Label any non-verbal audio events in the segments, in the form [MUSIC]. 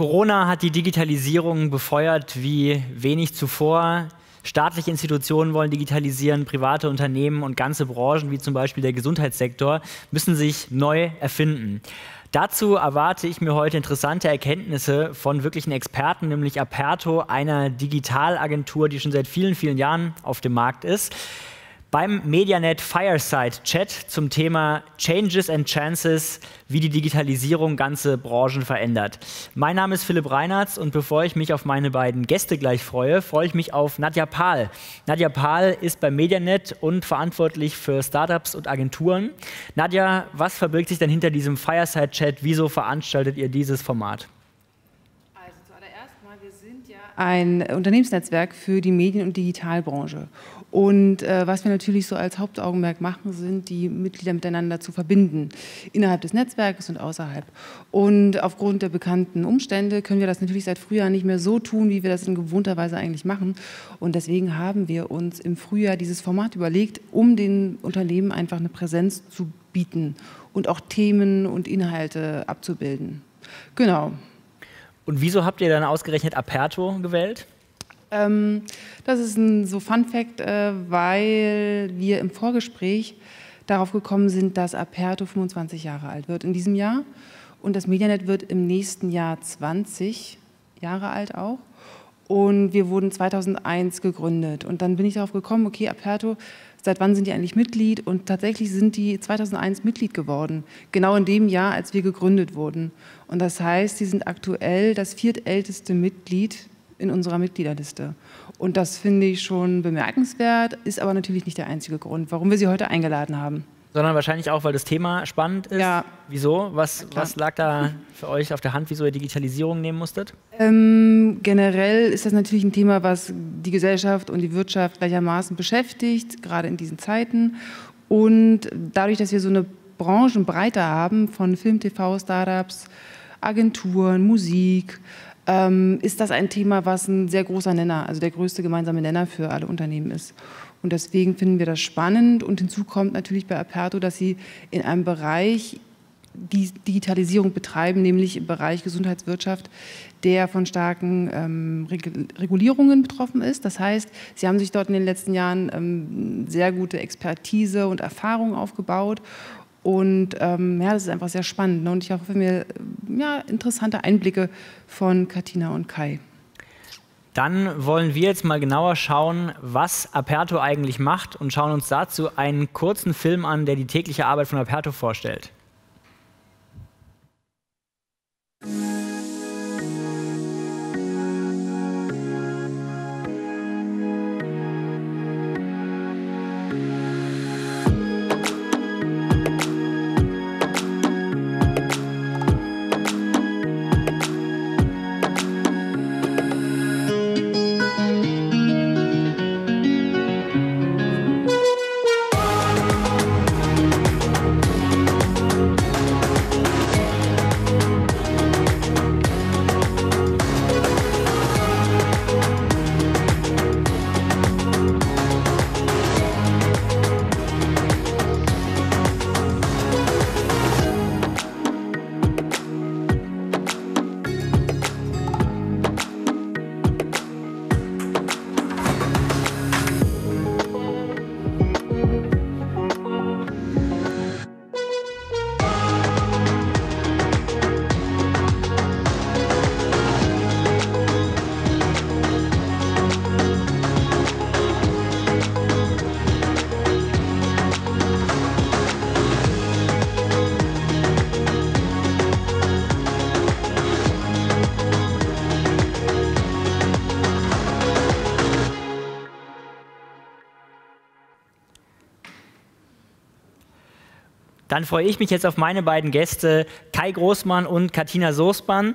Corona hat die Digitalisierung befeuert wie wenig zuvor. Staatliche Institutionen wollen digitalisieren, private Unternehmen und ganze Branchen, wie zum Beispiel der Gesundheitssektor, müssen sich neu erfinden. Dazu erwarte ich mir heute interessante Erkenntnisse von wirklichen Experten, nämlich Aperto, einer Digitalagentur, die schon seit vielen, vielen Jahren auf dem Markt ist beim Medianet Fireside Chat zum Thema Changes and Chances, wie die Digitalisierung ganze Branchen verändert. Mein Name ist Philipp Reinhardt und bevor ich mich auf meine beiden Gäste gleich freue, freue ich mich auf Nadja Pahl. Nadja Pahl ist bei Medianet und verantwortlich für Startups und Agenturen. Nadja, was verbirgt sich denn hinter diesem Fireside Chat? Wieso veranstaltet ihr dieses Format? Also zuallererst mal, wir sind ja ein Unternehmensnetzwerk für die Medien- und Digitalbranche. Und äh, was wir natürlich so als Hauptaugenmerk machen, sind die Mitglieder miteinander zu verbinden, innerhalb des Netzwerkes und außerhalb. Und aufgrund der bekannten Umstände können wir das natürlich seit Frühjahr nicht mehr so tun, wie wir das in gewohnter Weise eigentlich machen. Und deswegen haben wir uns im Frühjahr dieses Format überlegt, um den Unternehmen einfach eine Präsenz zu bieten und auch Themen und Inhalte abzubilden. Genau. Und wieso habt ihr dann ausgerechnet Aperto gewählt? Ähm, das ist ein so Fun Fact, äh, weil wir im Vorgespräch darauf gekommen sind, dass Aperto 25 Jahre alt wird in diesem Jahr und das Medianet wird im nächsten Jahr 20 Jahre alt auch. Und wir wurden 2001 gegründet. Und dann bin ich darauf gekommen, okay, Aperto, seit wann sind die eigentlich Mitglied? Und tatsächlich sind die 2001 Mitglied geworden. Genau in dem Jahr, als wir gegründet wurden. Und das heißt, sie sind aktuell das viertälteste Mitglied in unserer Mitgliederliste. Und das finde ich schon bemerkenswert, ist aber natürlich nicht der einzige Grund, warum wir Sie heute eingeladen haben. Sondern wahrscheinlich auch, weil das Thema spannend ist. Ja. Wieso? Was, was lag da für euch auf der Hand, wieso ihr Digitalisierung nehmen musstet? Ähm, generell ist das natürlich ein Thema, was die Gesellschaft und die Wirtschaft gleichermaßen beschäftigt, gerade in diesen Zeiten. Und dadurch, dass wir so eine Branchenbreite haben von Film, TV, Startups, Agenturen, Musik, ähm, ist das ein Thema, was ein sehr großer Nenner, also der größte gemeinsame Nenner für alle Unternehmen ist. Und deswegen finden wir das spannend. Und hinzu kommt natürlich bei Aperto, dass sie in einem Bereich die Digitalisierung betreiben, nämlich im Bereich Gesundheitswirtschaft, der von starken ähm, Regulierungen betroffen ist. Das heißt, Sie haben sich dort in den letzten Jahren ähm, sehr gute Expertise und Erfahrung aufgebaut und ähm, ja, das ist einfach sehr spannend. Ne? Und ich hoffe mir ja, interessante Einblicke von Katina und Kai. Dann wollen wir jetzt mal genauer schauen, was Aperto eigentlich macht und schauen uns dazu einen kurzen Film an, der die tägliche Arbeit von Aperto vorstellt. dann freue ich mich jetzt auf meine beiden Gäste Kai Großmann und Katina Soßmann.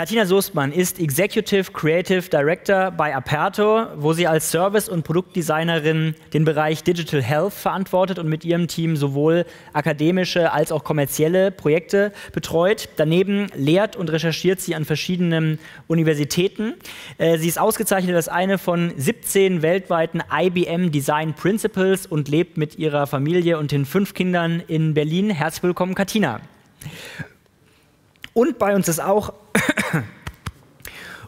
Katina Soestmann ist Executive Creative Director bei Aperto, wo sie als Service- und Produktdesignerin den Bereich Digital Health verantwortet und mit ihrem Team sowohl akademische als auch kommerzielle Projekte betreut. Daneben lehrt und recherchiert sie an verschiedenen Universitäten. Äh, sie ist ausgezeichnet als eine von 17 weltweiten IBM Design Principles und lebt mit ihrer Familie und den fünf Kindern in Berlin. Herzlich willkommen, Katina. Und bei uns ist auch [COUGHS]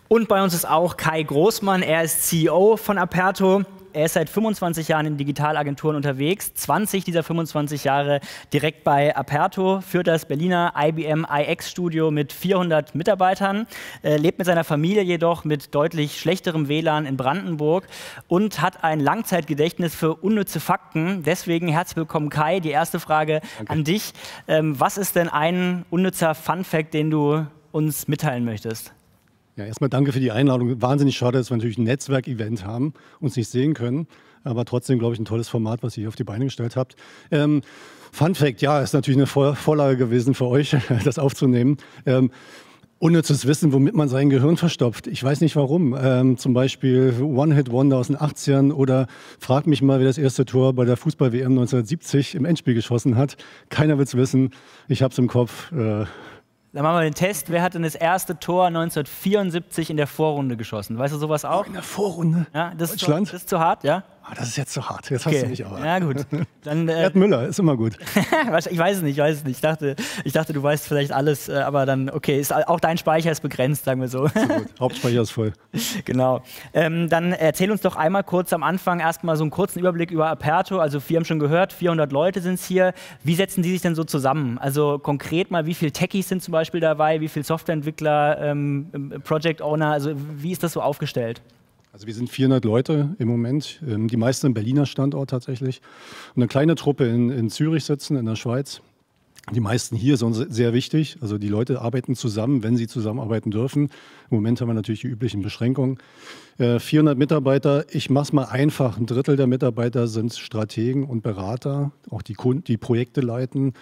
und bei uns ist auch Kai Großmann, er ist CEO von Aperto. Er ist seit 25 Jahren in Digitalagenturen unterwegs, 20 dieser 25 Jahre direkt bei Aperto, führt das Berliner IBM iX Studio mit 400 Mitarbeitern, äh, lebt mit seiner Familie jedoch mit deutlich schlechterem WLAN in Brandenburg und hat ein Langzeitgedächtnis für unnütze Fakten. Deswegen herzlich willkommen, Kai. Die erste Frage Danke. an dich. Ähm, was ist denn ein unnützer Fun-Fact, den du uns mitteilen möchtest? Ja, erstmal danke für die Einladung. Wahnsinnig schade, dass wir natürlich ein Netzwerkevent haben, und uns nicht sehen können. Aber trotzdem, glaube ich, ein tolles Format, was ihr hier auf die Beine gestellt habt. Ähm, Fun Fact, ja, ist natürlich eine Vor Vorlage gewesen für euch, [LAUGHS] das aufzunehmen. Ähm, unnützes Wissen, womit man sein Gehirn verstopft. Ich weiß nicht warum. Ähm, zum Beispiel One Hit Wonder aus den 80ern oder frag mich mal, wer das erste Tor bei der Fußball-WM 1970 im Endspiel geschossen hat. Keiner wird es wissen. Ich habe es im Kopf. Äh, dann machen wir den Test. Wer hat denn das erste Tor 1974 in der Vorrunde geschossen? Weißt du sowas auch? In der Vorrunde? Ja, das Deutschland? Ist zu, das ist zu hart, ja? Ah, das ist jetzt zu hart. Jetzt okay. hast du mich aber. Ja, gut. Dann, [LAUGHS] äh, Gerd Müller, ist immer gut. [LAUGHS] ich weiß es nicht, ich weiß es nicht. Ich dachte, ich dachte, du weißt vielleicht alles, äh, aber dann, okay, ist, auch dein Speicher ist begrenzt, sagen wir so. so [LAUGHS] Hauptspeicher ist voll. Genau. Ähm, dann erzähl uns doch einmal kurz am Anfang erstmal so einen kurzen Überblick über Aperto. Also, wir haben schon gehört, 400 Leute sind es hier. Wie setzen die sich denn so zusammen? Also, konkret mal, wie viele Techies sind zum Beispiel dabei? Wie viele Softwareentwickler, ähm, Project Owner? Also, wie ist das so aufgestellt? Also wir sind 400 Leute im Moment, ähm, die meisten im Berliner Standort tatsächlich. Und eine kleine Truppe in, in Zürich sitzen, in der Schweiz. Die meisten hier sind sehr wichtig. Also die Leute arbeiten zusammen, wenn sie zusammenarbeiten dürfen. Im Moment haben wir natürlich die üblichen Beschränkungen. 400 äh, Mitarbeiter, ich mache es mal einfach. Ein Drittel der Mitarbeiter sind Strategen und Berater, auch die, Kunden, die Projekte leiten,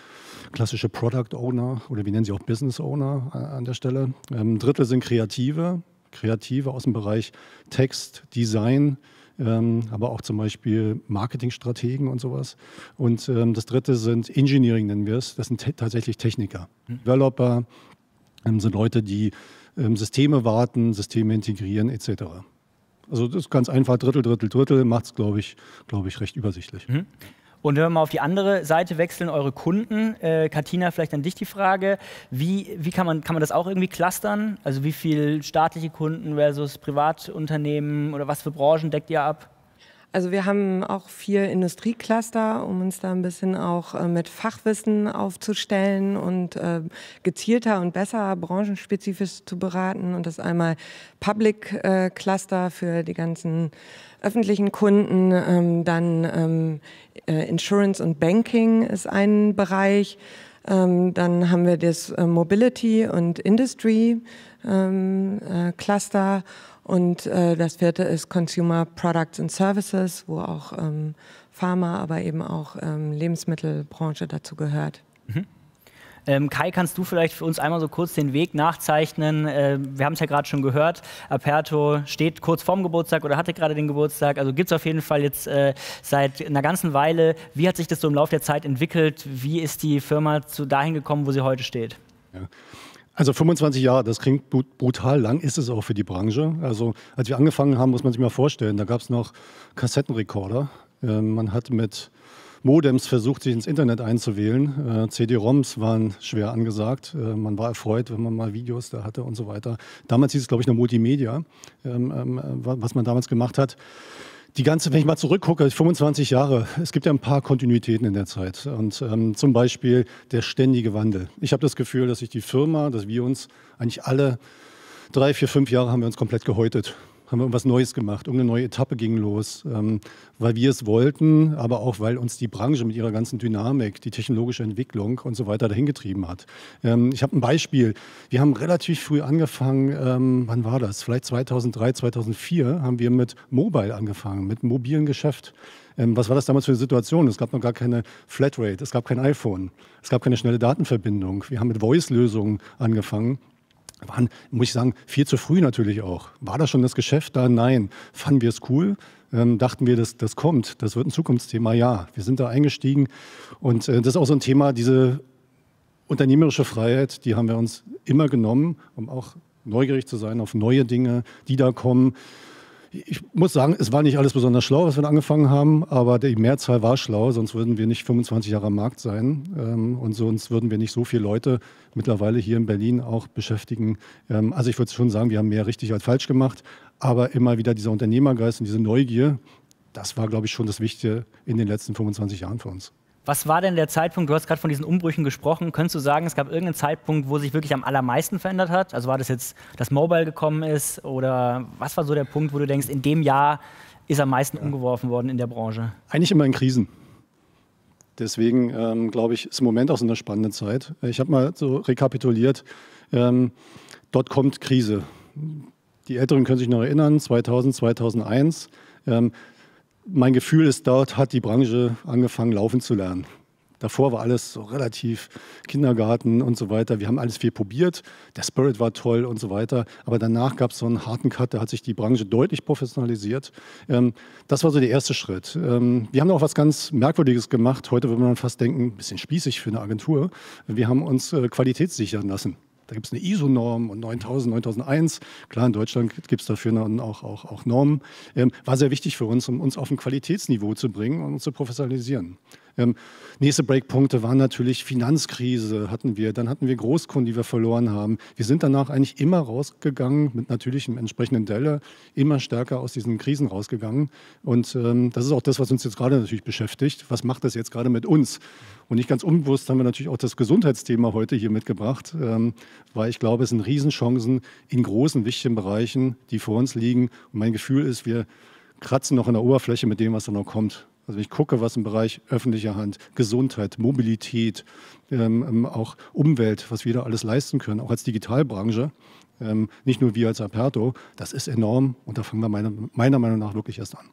klassische Product Owner oder wie nennen sie auch Business Owner äh, an der Stelle. Ähm, ein Drittel sind Kreative, Kreative aus dem Bereich Text, Design, ähm, aber auch zum Beispiel Marketingstrategen und sowas. Und ähm, das dritte sind Engineering, nennen wir es. Das sind te tatsächlich Techniker. Mhm. Developer ähm, sind Leute, die ähm, Systeme warten, Systeme integrieren, etc. Also das ist ganz einfach, Drittel, Drittel, Drittel, macht es, glaube ich, glaub ich, recht übersichtlich. Mhm. Und wenn wir mal auf die andere Seite wechseln, eure Kunden, äh, Katina, vielleicht an dich die Frage, wie, wie kann, man, kann man das auch irgendwie clustern? Also wie viele staatliche Kunden versus Privatunternehmen oder was für Branchen deckt ihr ab? Also wir haben auch vier Industriecluster, um uns da ein bisschen auch äh, mit Fachwissen aufzustellen und äh, gezielter und besser branchenspezifisch zu beraten. Und das einmal Public äh, Cluster für die ganzen öffentlichen Kunden, ähm, dann ähm, äh, Insurance und Banking ist ein Bereich. Ähm, dann haben wir das äh, Mobility und Industry ähm, äh, Cluster und äh, das vierte ist Consumer Products and Services, wo auch ähm, Pharma, aber eben auch ähm, Lebensmittelbranche dazu gehört. Mhm. Ähm, Kai, kannst du vielleicht für uns einmal so kurz den Weg nachzeichnen? Äh, wir haben es ja gerade schon gehört, Aperto steht kurz vorm Geburtstag oder hatte gerade den Geburtstag. Also gibt es auf jeden Fall jetzt äh, seit einer ganzen Weile. Wie hat sich das so im Laufe der Zeit entwickelt? Wie ist die Firma zu dahin gekommen, wo sie heute steht? Ja. Also 25 Jahre, das klingt brutal lang, ist es auch für die Branche. Also als wir angefangen haben, muss man sich mal vorstellen, da gab es noch Kassettenrekorder. Ähm, man hat mit Modems versucht, sich ins Internet einzuwählen. Äh, CD-ROMs waren schwer angesagt. Äh, man war erfreut, wenn man mal Videos da hatte und so weiter. Damals hieß es, glaube ich, noch Multimedia, ähm, ähm, was man damals gemacht hat. Die ganze, wenn ich mal zurückgucke, 25 Jahre, es gibt ja ein paar Kontinuitäten in der Zeit. Und ähm, zum Beispiel der ständige Wandel. Ich habe das Gefühl, dass sich die Firma, dass wir uns eigentlich alle drei, vier, fünf Jahre haben wir uns komplett gehäutet haben wir irgendwas Neues gemacht, irgendeine neue Etappe ging los, ähm, weil wir es wollten, aber auch weil uns die Branche mit ihrer ganzen Dynamik, die technologische Entwicklung und so weiter dahingetrieben hat. Ähm, ich habe ein Beispiel. Wir haben relativ früh angefangen, ähm, wann war das? Vielleicht 2003, 2004 haben wir mit Mobile angefangen, mit mobilen Geschäft. Ähm, was war das damals für eine Situation? Es gab noch gar keine Flatrate, es gab kein iPhone, es gab keine schnelle Datenverbindung. Wir haben mit Voice-Lösungen angefangen waren, muss ich sagen, viel zu früh natürlich auch. War das schon das Geschäft da? Nein. Fanden wir es cool? Ähm, dachten wir, das, das kommt, das wird ein Zukunftsthema? Ja, wir sind da eingestiegen. Und äh, das ist auch so ein Thema, diese unternehmerische Freiheit, die haben wir uns immer genommen, um auch neugierig zu sein auf neue Dinge, die da kommen ich muss sagen, es war nicht alles besonders schlau, was wir angefangen haben, aber die Mehrzahl war schlau, sonst würden wir nicht 25 Jahre am Markt sein ähm, und sonst würden wir nicht so viele Leute mittlerweile hier in Berlin auch beschäftigen. Ähm, also ich würde schon sagen, wir haben mehr richtig als falsch gemacht, aber immer wieder dieser Unternehmergeist und diese Neugier, das war, glaube ich, schon das Wichtige in den letzten 25 Jahren für uns. Was war denn der Zeitpunkt, du hast gerade von diesen Umbrüchen gesprochen, könntest du sagen, es gab irgendeinen Zeitpunkt, wo sich wirklich am allermeisten verändert hat? Also war das jetzt, dass Mobile gekommen ist oder was war so der Punkt, wo du denkst, in dem Jahr ist am meisten ja. umgeworfen worden in der Branche? Eigentlich immer in Krisen. Deswegen ähm, glaube ich, ist im Moment auch so eine spannende Zeit. Ich habe mal so rekapituliert, ähm, dort kommt Krise. Die Älteren können sich noch erinnern, 2000, 2001. Ähm, mein Gefühl ist, dort hat die Branche angefangen, laufen zu lernen. Davor war alles so relativ Kindergarten und so weiter. Wir haben alles viel probiert. Der Spirit war toll und so weiter. Aber danach gab es so einen harten Cut, da hat sich die Branche deutlich professionalisiert. Ähm, das war so der erste Schritt. Ähm, wir haben auch was ganz Merkwürdiges gemacht. Heute würde man fast denken, ein bisschen spießig für eine Agentur. Wir haben uns äh, qualitätssichern lassen. Da gibt es eine ISO-Norm und 9000, 9001. Klar, in Deutschland gibt es dafür dann auch, auch, auch Normen. Ähm, war sehr wichtig für uns, um uns auf ein Qualitätsniveau zu bringen und uns zu professionalisieren. Ähm, nächste Breakpunkte waren natürlich Finanzkrise hatten wir, dann hatten wir Großkunden, die wir verloren haben. Wir sind danach eigentlich immer rausgegangen, mit natürlich einem entsprechenden Delle, immer stärker aus diesen Krisen rausgegangen. Und ähm, das ist auch das, was uns jetzt gerade natürlich beschäftigt. Was macht das jetzt gerade mit uns? Und nicht ganz unbewusst haben wir natürlich auch das Gesundheitsthema heute hier mitgebracht, ähm, weil ich glaube, es sind Riesenchancen in großen, wichtigen Bereichen, die vor uns liegen. Und mein Gefühl ist, wir kratzen noch an der Oberfläche mit dem, was da noch kommt. Also wenn ich gucke, was im Bereich öffentlicher Hand, Gesundheit, Mobilität, ähm, ähm, auch Umwelt, was wir da alles leisten können, auch als Digitalbranche, ähm, nicht nur wir als Aperto, das ist enorm und da fangen wir meiner, meiner Meinung nach wirklich erst an.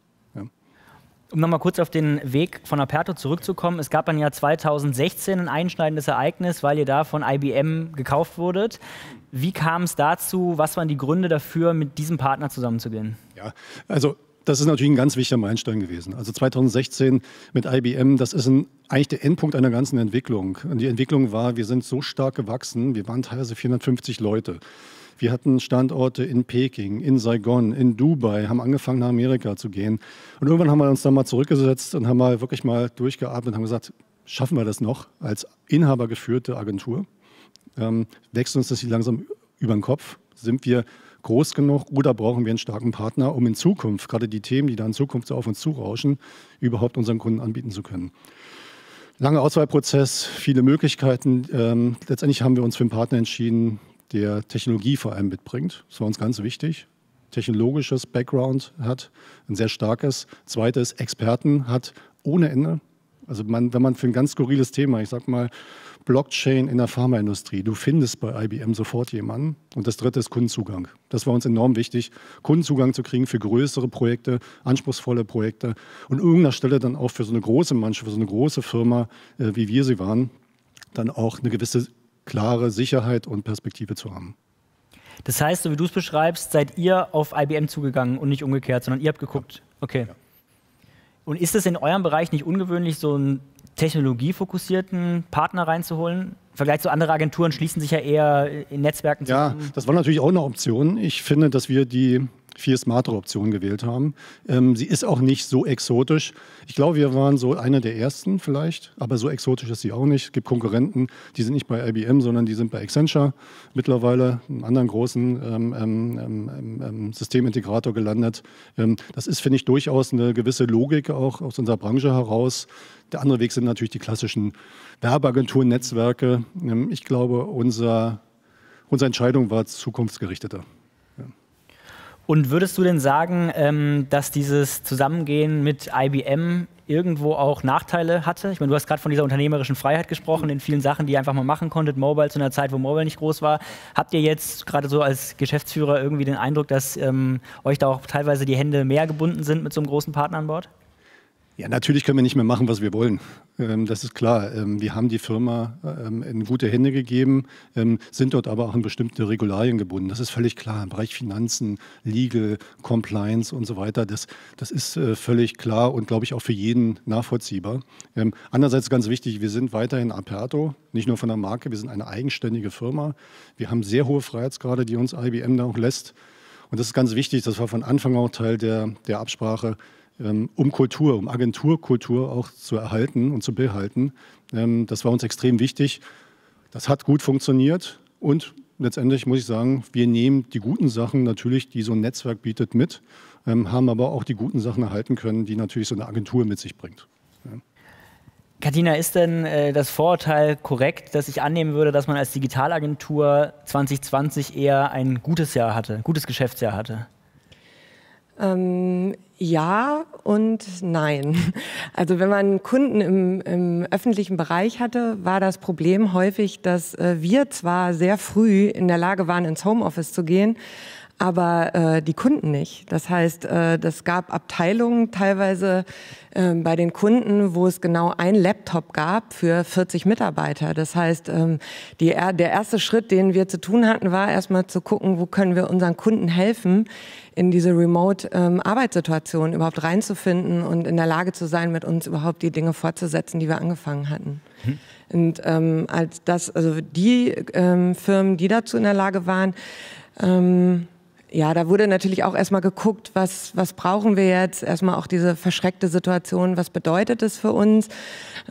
Um nochmal kurz auf den Weg von Aperto zurückzukommen, es gab dann ja 2016 ein einschneidendes Ereignis, weil ihr da von IBM gekauft wurdet. Wie kam es dazu? Was waren die Gründe dafür, mit diesem Partner zusammenzugehen? Ja, also das ist natürlich ein ganz wichtiger Meilenstein gewesen. Also 2016 mit IBM, das ist ein, eigentlich der Endpunkt einer ganzen Entwicklung. Und die Entwicklung war, wir sind so stark gewachsen, wir waren teilweise 450 Leute. Wir hatten Standorte in Peking, in Saigon, in Dubai, haben angefangen nach Amerika zu gehen. Und irgendwann haben wir uns dann mal zurückgesetzt und haben mal wirklich mal durchgeatmet und haben gesagt, schaffen wir das noch als inhabergeführte Agentur? Ähm, wächst uns das hier langsam über den Kopf? Sind wir groß genug oder brauchen wir einen starken Partner, um in Zukunft, gerade die Themen, die da in Zukunft so auf uns zurauschen, überhaupt unseren Kunden anbieten zu können. Langer Auswahlprozess, viele Möglichkeiten. Ähm, letztendlich haben wir uns für einen Partner entschieden, der Technologie vor allem mitbringt. Das war uns ganz wichtig technologisches Background hat, ein sehr starkes. Zweites, Experten hat ohne Ende. Also man, wenn man für ein ganz skurriles Thema, ich sag mal Blockchain in der Pharmaindustrie, du findest bei IBM sofort jemanden. Und das dritte ist Kundenzugang. Das war uns enorm wichtig, Kundenzugang zu kriegen für größere Projekte, anspruchsvolle Projekte und irgendeiner Stelle dann auch für so eine große Mannschaft, für so eine große Firma, äh, wie wir sie waren, dann auch eine gewisse klare Sicherheit und Perspektive zu haben. Das heißt, so wie du es beschreibst, seid ihr auf IBM zugegangen und nicht umgekehrt, sondern ihr habt geguckt, okay. Ja. Und ist es in eurem Bereich nicht ungewöhnlich, so einen technologiefokussierten Partner reinzuholen? Im Vergleich zu anderen Agenturen schließen sich ja eher in Netzwerken zusammen. Ja, das war natürlich auch eine Option. Ich finde, dass wir die viel smartere Option gewählt haben. Ähm, sie ist auch nicht so exotisch. Ich glaube, wir waren so einer der ersten vielleicht, aber so exotisch ist sie auch nicht. Es gibt Konkurrenten, die sind nicht bei IBM, sondern die sind bei Accenture mittlerweile, einem anderen großen ähm, ähm, ähm, ähm, ähm Systemintegrator gelandet. das ist, finde ich, durchaus eine gewisse Logik auch aus unserer Branche heraus. Der andere Weg sind natürlich die klassischen Werbeagenturen, Netzwerke. ich glaube, unser, unsere Entscheidung war zukunftsgerichteter. Und würdest du denn sagen, ähm, dass dieses Zusammengehen mit IBM irgendwo auch Nachteile hatte? Ich meine, du hast gerade von dieser unternehmerischen Freiheit gesprochen, in vielen Sachen, die ihr einfach mal machen konntet, Mobile zu einer Zeit, wo Mobile nicht groß war. Habt ihr jetzt gerade so als Geschäftsführer irgendwie den Eindruck, dass ähm, euch da auch teilweise die Hände mehr gebunden sind mit so einem großen Partner an Bord? Ja, natürlich können wir nicht mehr machen, was wir wollen. Ähm, das ist klar. Ähm, wir haben die Firma ähm, in gute Hände gegeben, sind dort aber auch an bestimmte Regularien gebunden. Das ist völlig klar. Im Bereich Finanzen, Legal, Compliance und so weiter, das, das ist äh, völlig klar und, glaube ich, auch für jeden nachvollziehbar. andererseits ganz wichtig, wir sind weiterhin Aperto, nicht nur von der Marke, wir sind eine eigenständige Firma. Wir haben sehr hohe Freiheitsgrade, die uns IBM da auch lässt. Und das ist ganz wichtig, das war von Anfang auch Teil der, der Absprache, ähm, um Kultur, um Agenturkultur auch zu erhalten und zu behalten. Ähm, das war uns extrem wichtig. Das hat gut funktioniert und letztendlich muss ich sagen, wir nehmen die guten Sachen natürlich, die so ein Netzwerk bietet, mit, ähm, haben aber auch die guten Sachen erhalten können, die natürlich so eine Agentur mit sich bringt. Katina, ist denn äh, das Vorurteil korrekt, dass ich annehmen würde, dass man als Digitalagentur 2020 eher ein gutes Jahr hatte, ein gutes Geschäftsjahr hatte? Ähm, ja und nein. Also wenn man Kunden im, im, öffentlichen Bereich hatte, war das Problem häufig, dass äh, wir zwar sehr früh in der Lage waren, ins Homeoffice zu gehen, aber äh, die Kunden nicht. Das heißt, äh, das gab Abteilungen teilweise äh, bei den Kunden, wo es genau ein Laptop gab für 40 Mitarbeiter. Das heißt, ähm, die, der erste Schritt, den wir zu tun hatten, war erstmal zu gucken, wo können wir unseren Kunden helfen, in diese Remote-Arbeitssituation ähm, überhaupt reinzufinden und in der Lage zu sein, mit uns überhaupt die Dinge fortzusetzen, die wir angefangen hatten. Hm. Und ähm, als das, also die ähm, Firmen, die dazu in der Lage waren, ähm, ja, da wurde natürlich auch erstmal geguckt, was, was brauchen wir jetzt, erstmal auch diese verschreckte Situation, was bedeutet es für uns.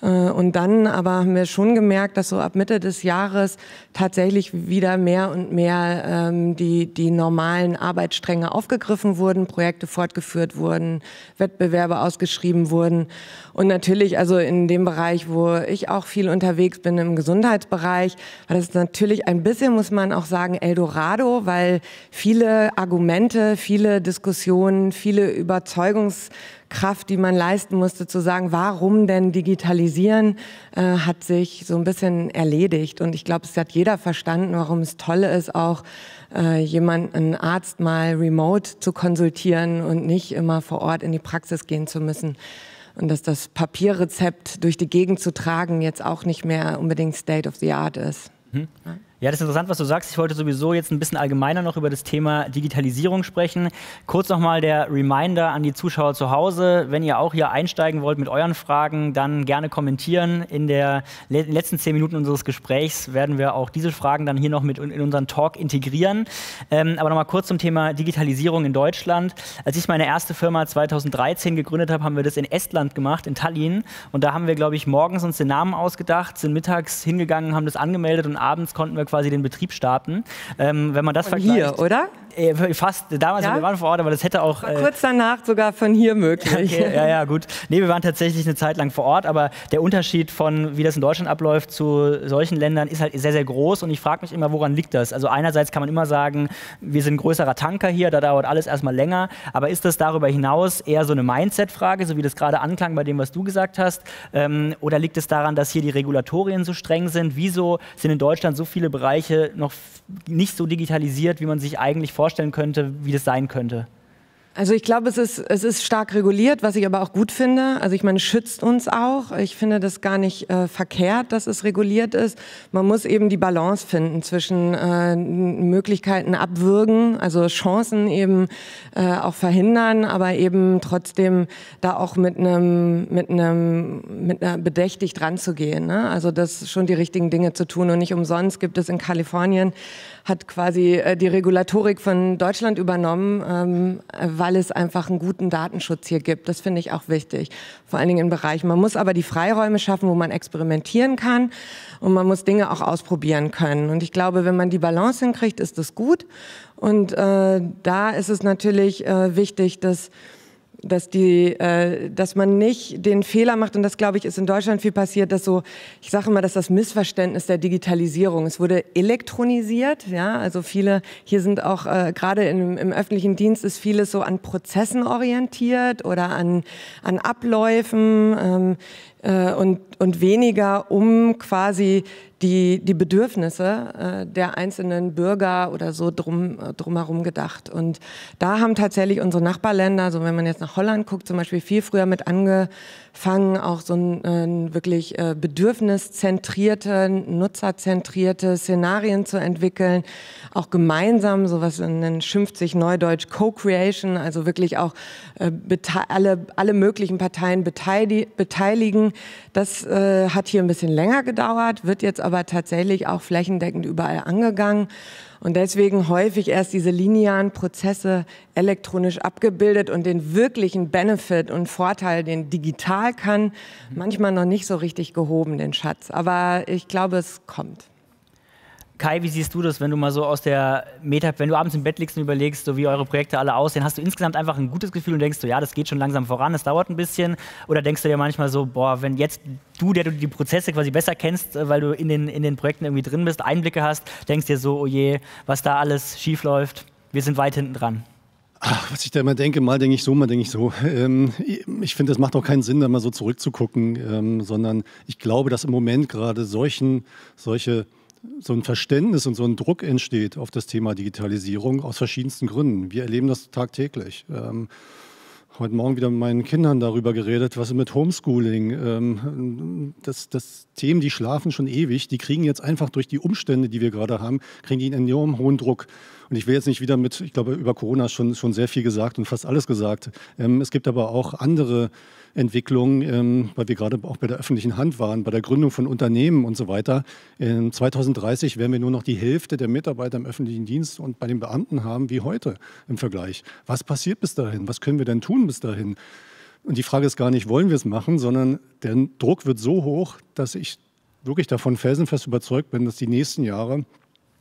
Äh, und dann aber haben wir schon gemerkt, dass so ab Mitte des Jahres tatsächlich wieder mehr und mehr ähm, die, die normalen Arbeitsstränge aufgegriffen wurden, Projekte fortgeführt wurden, Wettbewerbe ausgeschrieben wurden. Und natürlich, also in dem Bereich, wo ich auch viel unterwegs bin, im Gesundheitsbereich, war das natürlich ein bisschen, muss man auch sagen, Eldorado, weil viele Argumente, viele Diskussionen, viele Überzeugungskraft, die man leisten musste, zu sagen, warum denn digitalisieren, äh, hat sich so ein bisschen erledigt. Und ich glaube, es hat jeder verstanden, warum es toll ist, auch äh, jemanden, einen Arzt mal remote zu konsultieren und nicht immer vor Ort in die Praxis gehen zu müssen. Und dass das Papierrezept durch die Gegend zu tragen jetzt auch nicht mehr unbedingt State of the Art ist. Mhm. Ja? Ja, das ist interessant, was du sagst. Ich wollte sowieso jetzt ein bisschen allgemeiner noch über das Thema Digitalisierung sprechen. Kurz nochmal der Reminder an die Zuschauer zu Hause. Wenn ihr auch hier einsteigen wollt mit euren Fragen, dann gerne kommentieren. In den letzten zehn Minuten unseres Gesprächs werden wir auch diese Fragen dann hier noch mit in unseren Talk integrieren. Ähm, aber nochmal kurz zum Thema Digitalisierung in Deutschland. Als ich meine erste Firma 2013 gegründet habe, haben wir das in Estland gemacht, in Tallinn. Und da haben wir, glaube ich, morgens uns den Namen ausgedacht, sind mittags hingegangen, haben das angemeldet und abends konnten wir quasi den Betrieb starten. Ähm, wenn man das Von vergleicht. Hier, oder? Äh, fast, damals, ja? wir waren vor Ort, aber das hätte auch. War äh, kurz danach sogar von hier möglich. [LAUGHS] Okay, ja, ja, gut. Nee, wir waren tatsächlich eine Zeit lang vor Ort, aber der Unterschied von, wie das in Deutschland abläuft, zu solchen Ländern ist halt sehr, sehr groß und ich frage mich immer, woran liegt das? Also, einerseits kann man immer sagen, wir sind ein größerer Tanker hier, da dauert alles erstmal länger, aber ist das darüber hinaus eher so eine Mindset-Frage, so wie das gerade anklang bei dem, was du gesagt hast? Ähm, oder liegt es daran, dass hier die Regulatorien so streng sind? Wieso sind in Deutschland so viele Bereiche noch nicht so digitalisiert, wie man sich eigentlich vorstellt? vorstellen könnte, wie das sein könnte? Also ich glaube, es ist, es ist stark reguliert, was ich aber auch gut finde. Also ich meine, es schützt uns auch. Ich finde das gar nicht äh, verkehrt, dass es reguliert ist. Man muss eben die Balance finden zwischen äh, Möglichkeiten abwürgen, also Chancen eben äh, auch verhindern, aber eben trotzdem da auch mit einem mit einem mit einer bedächtig dran zu gehen. Ne? Also das schon die richtigen Dinge zu tun und nicht umsonst gibt es in Kalifornien hat quasi äh, die Regulatorik von Deutschland übernommen, ähm, weil es einfach einen guten Datenschutz hier gibt. Das finde ich auch wichtig, vor allen Dingen im Bereich. Man muss aber die Freiräume schaffen, wo man experimentieren kann und man muss Dinge auch ausprobieren können. Und ich glaube, wenn man die Balance hinkriegt, ist das gut. Und äh, da ist es natürlich äh, wichtig, dass dass die, äh, dass man nicht den Fehler macht und das glaube ich ist in Deutschland viel passiert, dass so, ich sage immer, dass das Missverständnis der Digitalisierung, es wurde elektronisiert, ja, also viele hier sind auch äh, gerade im öffentlichen Dienst ist vieles so an Prozessen orientiert oder an an Abläufen ähm, äh, und und weniger um quasi die, die Bedürfnisse äh, der einzelnen Bürger oder so drum, äh, drumherum gedacht. Und da haben tatsächlich unsere Nachbarländer, so wenn man jetzt nach Holland guckt, zum Beispiel viel früher mit angefangen, Fangen auch so ein, ein äh, wirklich äh, bedürfniszentrierte, nutzerzentrierte Szenarien zu entwickeln, auch gemeinsam, sowas in, schimpft sich neudeutsch Co-Creation, also wirklich auch äh, alle, alle möglichen Parteien beteili beteiligen. Das äh, hat hier ein bisschen länger gedauert, wird jetzt aber tatsächlich auch flächendeckend überall angegangen. Und deswegen häufig erst diese linearen Prozesse elektronisch abgebildet und den wirklichen Benefit und Vorteil, den digital kann, mhm. manchmal noch nicht so richtig gehoben, den Schatz. Aber ich glaube, es kommt. Kai, wie siehst du das, wenn du mal so aus der Meta, wenn du abends im Bett liegst und überlegst, so wie eure Projekte alle aussehen, hast du insgesamt einfach ein gutes Gefühl und denkst du, so, ja, das geht schon langsam voran, es dauert ein bisschen? Oder denkst du dir manchmal so, boah, wenn jetzt du, der du die Prozesse quasi besser kennst, äh, weil du in den, in den Projekten irgendwie drin bist, Einblicke hast, denkst dir so, oh je, was da alles schief läuft, wir sind weit hinten dran? Ach, was ich da immer denke, mal denke ich so, mal denke ich so. Ähm, ich finde, das macht auch keinen Sinn, da mal so zurückzugucken, ähm, sondern ich glaube, dass im Moment gerade solchen, solche so ein Verständnis und so ein Druck entsteht auf das Thema Digitalisierung aus verschiedensten Gründen. Wir erleben das tagtäglich. Ähm, heute Morgen wieder mit meinen Kindern darüber geredet, was ist mit Homeschooling. Ähm, das, das Themen, die schlafen schon ewig, die kriegen jetzt einfach durch die Umstände, die wir gerade haben, kriegen die einen enorm hohen Druck. Und ich will jetzt nicht wieder mit, ich glaube, über Corona schon, schon sehr viel gesagt und fast alles gesagt. Ähm, es gibt aber auch andere Entwicklung, ähm, weil wir gerade auch bei der öffentlichen Hand waren, bei der Gründung von Unternehmen und so weiter. Ähm, In 2030 werden wir nur noch die Hälfte der Mitarbeiter im öffentlichen Dienst und bei den Beamten haben wie heute im Vergleich. Was passiert bis dahin? Was können wir denn tun bis dahin? Und die Frage ist gar nicht, wollen wir es machen, sondern der Druck wird so hoch, dass ich wirklich davon felsenfest überzeugt bin, dass die nächsten Jahre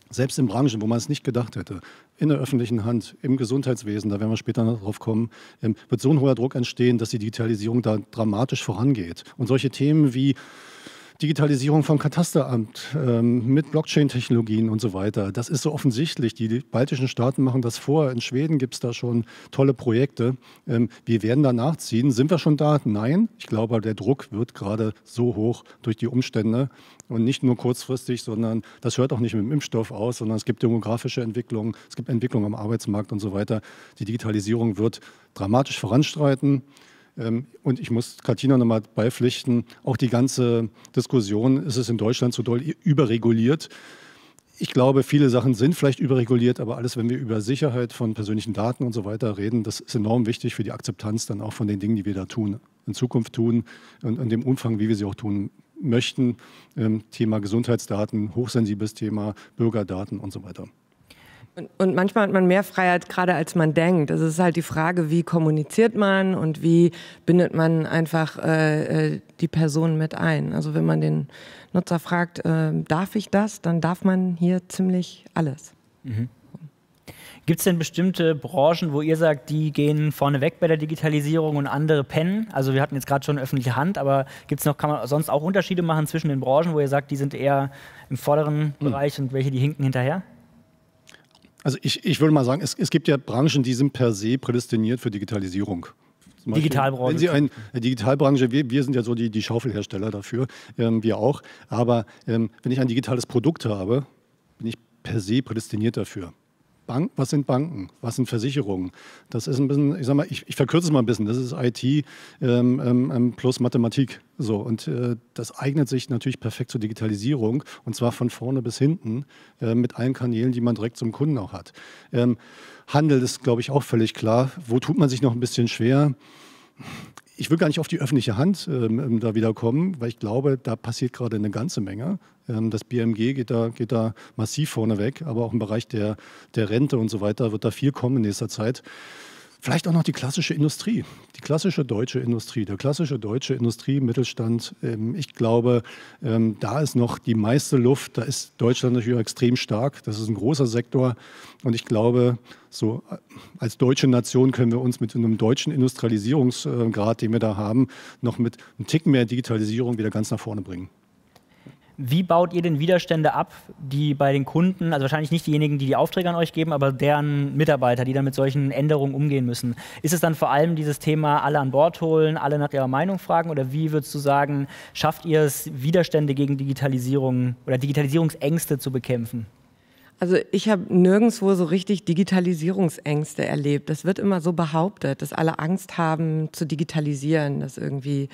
selbst in Branchen, wo man es nicht gedacht hätte, in der öffentlichen Hand, im Gesundheitswesen, da werden wir später noch drauf kommen, ähm, wird so ein hoher Druck entstehen, dass die Digitalisierung da dramatisch vorangeht. Und solche Themen wie Digitalisierung vom Katasteramt ähm, mit Blockchain-Technologien und so weiter. Das ist so offensichtlich. Die, baltischen Staaten machen das vor. In Schweden gibt es da schon tolle Projekte. Ähm, wir werden da nachziehen. Sind wir schon da? Nein. Ich glaube, der Druck wird gerade so hoch durch die Umstände, und nicht nur kurzfristig, sondern das hört auch nicht mit dem Impfstoff aus, sondern es gibt demografische Entwicklungen, es gibt Entwicklungen am Arbeitsmarkt und so weiter. Die Digitalisierung wird dramatisch voranstreiten. Ähm, und ich muss Katina nochmal beipflichten, auch die ganze Diskussion, ist es in Deutschland zu doll überreguliert? Ich glaube, viele Sachen sind vielleicht überreguliert, aber alles, wenn wir über Sicherheit von persönlichen Daten und so weiter reden, das ist enorm wichtig für die Akzeptanz dann auch von den Dingen, die wir da tun, in Zukunft tun und in dem Umfang, wie wir sie auch tun möchten. Ähm, Thema Gesundheitsdaten, hochsensibles Thema, Bürgerdaten und so weiter. Und, und, manchmal hat man mehr Freiheit gerade als man denkt. Es ist halt die Frage, wie kommuniziert man und wie bindet man einfach äh, äh die Person mit ein. Also wenn man den Nutzer fragt, äh, darf ich das, dann darf man hier ziemlich alles. Mhm. Gibt es denn bestimmte Branchen, wo ihr sagt, die gehen vorne weg bei der Digitalisierung und andere pennen? Also wir hatten jetzt gerade schon öffentliche Hand, aber gibt noch, kann man sonst auch Unterschiede machen zwischen den Branchen, wo ihr sagt, die sind eher im vorderen mhm. Bereich und welche, die hinken hinterher? Also ich, ich würde mal sagen, es, es gibt ja Branchen, die sind per se prädestiniert für Digitalisierung. Beispiel, Digitalbranche. Wenn Sie ein, Digitalbranche, wir, wir sind ja so die, die Schaufelhersteller dafür, ähm, wir auch. Aber ähm, wenn ich ein digitales Produkt habe, bin ich per se prädestiniert dafür. Bank, was sind Banken, was sind Versicherungen. Das ist ein bisschen, ich sag mal, ich, ich verkürze es mal ein bisschen, das ist IT ähm, ähm, ähm, plus Mathematik. So, und äh, das eignet sich natürlich perfekt zur Digitalisierung und zwar von vorne bis hinten äh, mit allen Kanälen, die man direkt zum Kunden auch hat. Ähm, Handel ist, glaube ich, auch völlig klar. Wo tut man sich noch ein bisschen schwer? ich will gar nicht auf die öffentliche Hand ähm, ähm, da wiederkommen, weil ich glaube, da passiert gerade eine ganze Menge. Ähm, das BMG geht da, geht da massiv vorneweg, aber auch im Bereich der, der Rente und so weiter wird da viel kommen in nächster Zeit. Vielleicht auch noch die klassische Industrie, die klassische deutsche Industrie, der klassische deutsche Industriemittelstand. Ähm, ich glaube, ähm, da ist noch die meiste Luft, da ist Deutschland natürlich extrem stark, das ist ein großer Sektor und ich glaube, so äh, als deutsche Nation können wir uns mit einem deutschen Industrialisierungsgrad, den wir da haben, noch mit einem Tick mehr Digitalisierung wieder ganz nach vorne bringen. Wie baut ihr denn Widerstände ab, die bei den Kunden, also wahrscheinlich nicht diejenigen, die die Aufträge an euch geben, aber deren Mitarbeiter, die dann mit solchen Änderungen umgehen müssen? Ist es dann vor allem dieses Thema, alle an Bord holen, alle nach ihrer Meinung fragen? Oder wie würdest du sagen, schafft ihr es, Widerstände gegen Digitalisierung oder Digitalisierungsängste zu bekämpfen? Also ich habe nirgendwo so richtig Digitalisierungsängste erlebt. Das wird immer so behauptet, dass alle Angst haben zu digitalisieren, dass irgendwie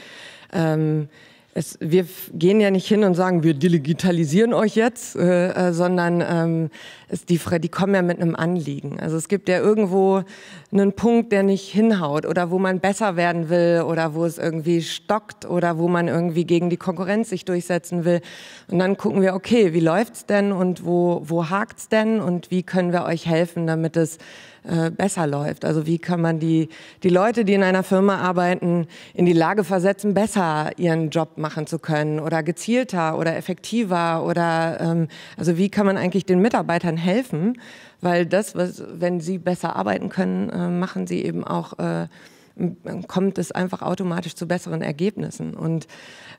ähm, es, wir gehen ja nicht hin und sagen, wir digitalisieren euch jetzt, äh, äh, sondern ähm, es, die, die kommen ja mit einem Anliegen. Also es gibt ja irgendwo einen Punkt, der nicht hinhaut oder wo man besser werden will oder wo es irgendwie stockt oder wo man irgendwie gegen die Konkurrenz sich durchsetzen will. Und dann gucken wir, okay, wie läuft's denn und wo, wo hakt's denn und wie können wir euch helfen, damit es äh, besser läuft. Also wie kann man die, die Leute, die in einer Firma arbeiten, in die Lage versetzen, besser ihren Job machen zu können oder gezielter oder effektiver oder ähm, also wie kann man eigentlich den Mitarbeitern helfen, weil das, was, wenn sie besser arbeiten können, äh, machen sie eben auch äh, kommt es einfach automatisch zu besseren Ergebnissen. Und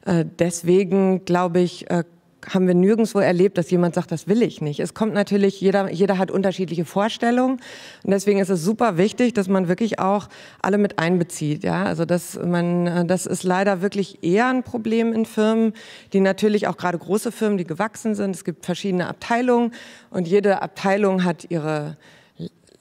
äh, deswegen, glaube ich, äh, haben wir nirgendwo erlebt, dass jemand sagt, das will ich nicht. Es kommt natürlich, jeder, jeder hat unterschiedliche Vorstellungen und deswegen ist es super wichtig, dass man wirklich auch alle mit einbezieht. Ja, also dass man, äh, das ist leider wirklich eher ein Problem in Firmen, die natürlich auch gerade große Firmen, die gewachsen sind. Es gibt verschiedene Abteilungen und jede Abteilung hat ihre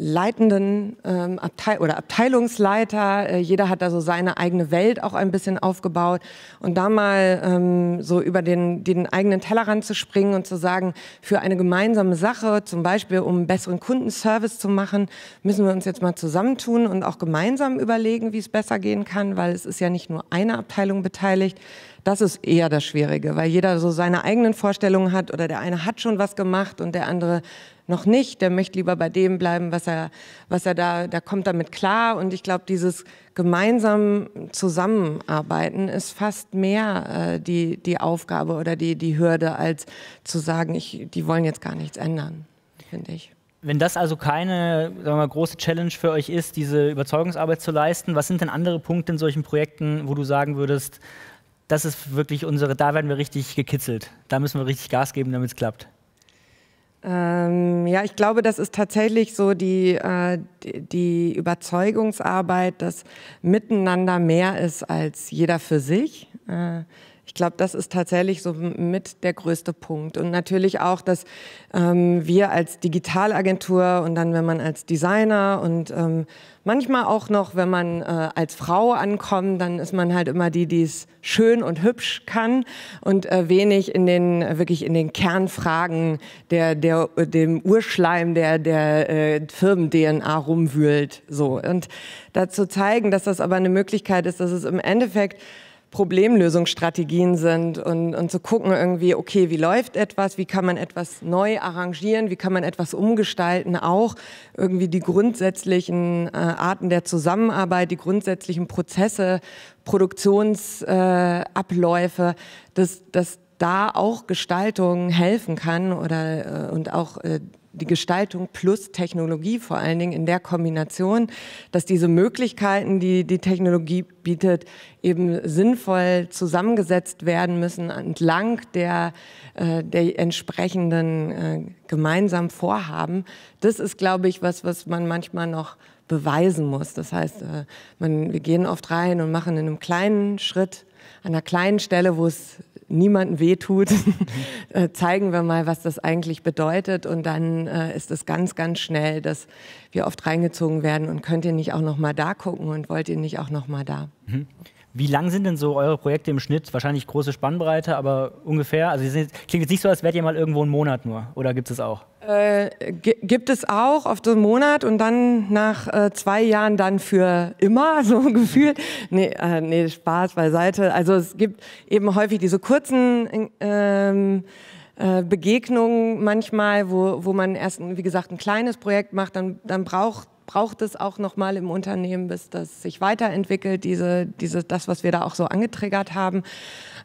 leitenden ähm, Abteil oder Abteilungsleiter. Äh, jeder hat da so seine eigene Welt auch ein bisschen aufgebaut. Und da mal ähm, so über den, den eigenen Tellerrand zu springen und zu sagen, für eine gemeinsame Sache, zum Beispiel um besseren Kundenservice zu machen, müssen wir uns jetzt mal zusammentun und auch gemeinsam überlegen, wie es besser gehen kann, weil es ist ja nicht nur eine Abteilung beteiligt, das ist eher das Schwierige, weil jeder so seine eigenen Vorstellungen hat oder der eine hat schon was gemacht und der andere noch nicht, der möchte lieber bei dem bleiben, was er, was er da, da kommt damit klar. Und ich glaube, dieses gemeinsam Zusammenarbeiten ist fast mehr äh, die, die Aufgabe oder die, die Hürde, als zu sagen, ich, die wollen jetzt gar nichts ändern, finde ich. Wenn das also keine sagen wir mal, große Challenge für euch ist, diese Überzeugungsarbeit zu leisten, was sind denn andere Punkte in solchen Projekten, wo du sagen würdest, das ist wirklich unsere, da werden wir richtig gekitzelt. Da müssen wir richtig Gas geben, damit es klappt. Ähm, ja, ich glaube, das ist tatsächlich so die, äh, die Überzeugungsarbeit, dass miteinander mehr ist als jeder für sich. Äh, ich glaube, das ist tatsächlich so mit der größte Punkt. Und natürlich auch, dass ähm, wir als Digitalagentur und dann, wenn man als Designer und ähm, manchmal auch noch, wenn man äh, als Frau ankommt, dann ist man halt immer die, die es schön und hübsch kann und äh, wenig in den, wirklich in den Kernfragen der, der, äh, dem Urschleim der, der äh, Firmen-DNA rumwühlt. So. Und dazu zeigen, dass das aber eine Möglichkeit ist, dass es im Endeffekt Problemlösungsstrategien sind und, und zu gucken irgendwie, okay, wie läuft etwas, wie kann man etwas neu arrangieren, wie kann man etwas umgestalten, auch irgendwie die grundsätzlichen äh, Arten der Zusammenarbeit, die grundsätzlichen Prozesse, Produktionsabläufe, äh, dass, dass da auch Gestaltung helfen kann oder äh, und auch äh, die Gestaltung plus Technologie, vor allen Dingen in der Kombination, dass diese Möglichkeiten, die die Technologie bietet, eben sinnvoll zusammengesetzt werden müssen entlang der, äh, der entsprechenden äh, gemeinsamen Vorhaben. Das ist, glaube ich, was, was man manchmal noch beweisen muss. Das heißt, äh, man, wir gehen oft rein und machen in einem kleinen Schritt an einer kleinen Stelle, wo es niemandem wehtut, [LAUGHS] äh, zeigen wir mal, was das eigentlich bedeutet. Und dann äh, ist es ganz, ganz schnell, dass wir oft reingezogen werden und könnt ihr nicht auch noch mal da gucken und wollt ihr nicht auch noch mal da. Mhm. Wie lang sind denn so eure Projekte im Schnitt? Wahrscheinlich große Spannbreite, aber ungefähr. Also jetzt, klingt jetzt nicht so, als wärt ihr mal irgendwo einen Monat nur. Oder gibt es das auch? Äh, gibt es auch auf den Monat und dann nach äh, zwei Jahren dann für immer [LAUGHS] so gefühlt. Nee, äh, nee, Spaß beiseite. Also es gibt eben häufig diese kurzen ähm, äh, Begegnungen manchmal, wo, wo man erst, wie gesagt, ein kleines Projekt macht, dann, dann braucht braucht es auch nochmal im Unternehmen, bis das sich weiterentwickelt, diese, diese, das, was wir da auch so angetriggert haben.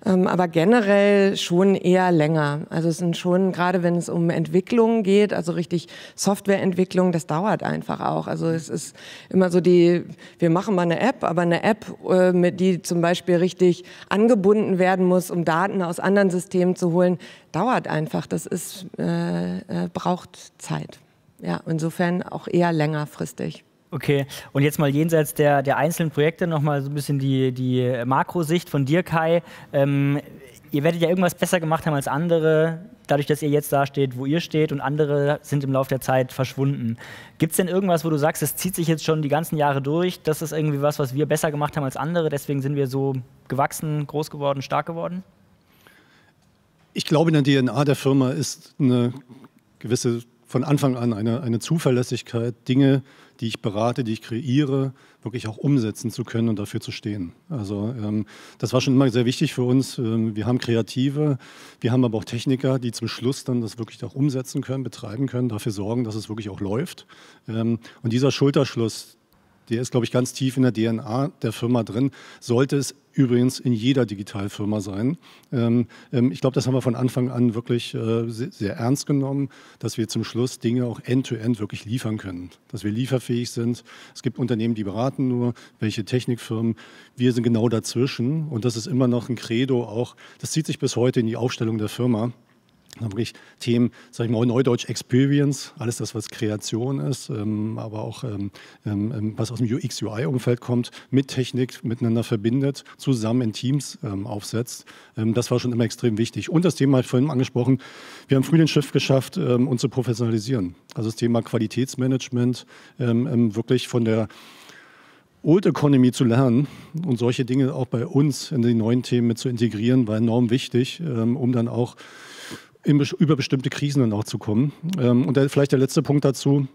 Ähm, aber generell schon eher länger. Also es sind schon, gerade wenn es um Entwicklung geht, also richtig Softwareentwicklung, das dauert einfach auch. Also es ist immer so die, wir machen mal eine App, aber eine App, äh, mit die zum Beispiel richtig angebunden werden muss, um Daten aus anderen Systemen zu holen, dauert einfach. Das ist, äh, äh, braucht Zeit ja, insofern auch eher längerfristig. Okay, und jetzt mal jenseits der, der einzelnen Projekte nochmal so ein bisschen die, die Makrosicht von dir, Kai. Ähm, ihr werdet ja irgendwas besser gemacht haben als andere, dadurch, dass ihr jetzt da steht, wo ihr steht und andere sind im Laufe der Zeit verschwunden. Gibt es denn irgendwas, wo du sagst, das zieht sich jetzt schon die ganzen Jahre durch, das ist irgendwie was, was wir besser gemacht haben als andere, deswegen sind wir so gewachsen, groß geworden, stark geworden? Ich glaube, in der DNA der Firma ist eine gewisse von Anfang an eine, eine Zuverlässigkeit, Dinge, die ich berate, die ich kreiere, wirklich auch umsetzen zu können und dafür zu stehen. Also ähm, das war schon immer sehr wichtig für uns. Ähm, wir haben Kreative, wir haben aber auch Techniker, die zum Schluss dann das wirklich auch umsetzen können, betreiben können, dafür sorgen, dass es wirklich auch läuft. Ähm, und dieser Schulterschluss, der ist, glaube ich, ganz tief in der DNA der Firma drin, sollte es übrigens in jeder Digitalfirma sein. Ähm, ähm, ich glaube, das haben wir von Anfang an wirklich äh, sehr, sehr, ernst genommen, dass wir zum Schluss Dinge auch end-to-end -end wirklich liefern können, dass wir lieferfähig sind. Es gibt Unternehmen, die beraten nur, welche Technikfirmen. Wir sind genau dazwischen und das ist immer noch ein Credo auch. Das zieht sich bis heute in die Aufstellung der Firma wirklich Themen, sage ich mal, Neudeutsch Experience, alles das, was Kreation ist, ähm, aber auch ähm, ähm, ähm was aus dem UX-UI-Umfeld kommt, mit Technik miteinander verbindet, zusammen in Teams ähm, aufsetzt. Ähm, das war schon immer extrem wichtig. Und das Thema ich vorhin angesprochen, wir haben früh den Schiff geschafft, uns zu professionalisieren. Also das Thema Qualitätsmanagement, wirklich von der Old Economy zu lernen und solche Dinge auch bei uns in die neuen Themen mit zu integrieren, war enorm wichtig, um dann auch in, über bestimmte Krisen dann auch zu kommen. Ähm, und der, vielleicht der letzte Punkt dazu.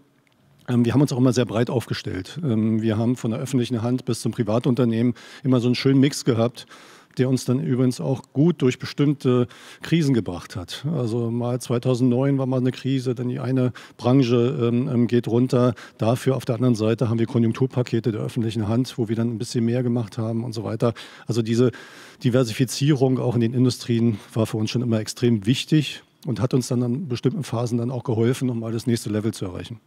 Ähm, wir haben uns auch immer sehr breit aufgestellt. Ähm, wir haben von der öffentlichen Hand bis zum Privatunternehmen immer so einen schönen Mix gehabt der uns dann übrigens auch gut durch bestimmte Krisen gebracht hat. Also mal 2009 war mal eine Krise, dann die eine Branche ähm, ähm, geht runter. Dafür auf der anderen Seite haben wir Konjunkturpakete der öffentlichen Hand, wo wir dann ein bisschen mehr gemacht haben und so weiter. Also diese Diversifizierung auch in den Industrien war für uns schon immer extrem wichtig und hat uns dann an bestimmten Phasen dann auch geholfen, um mal das nächste Level zu erreichen.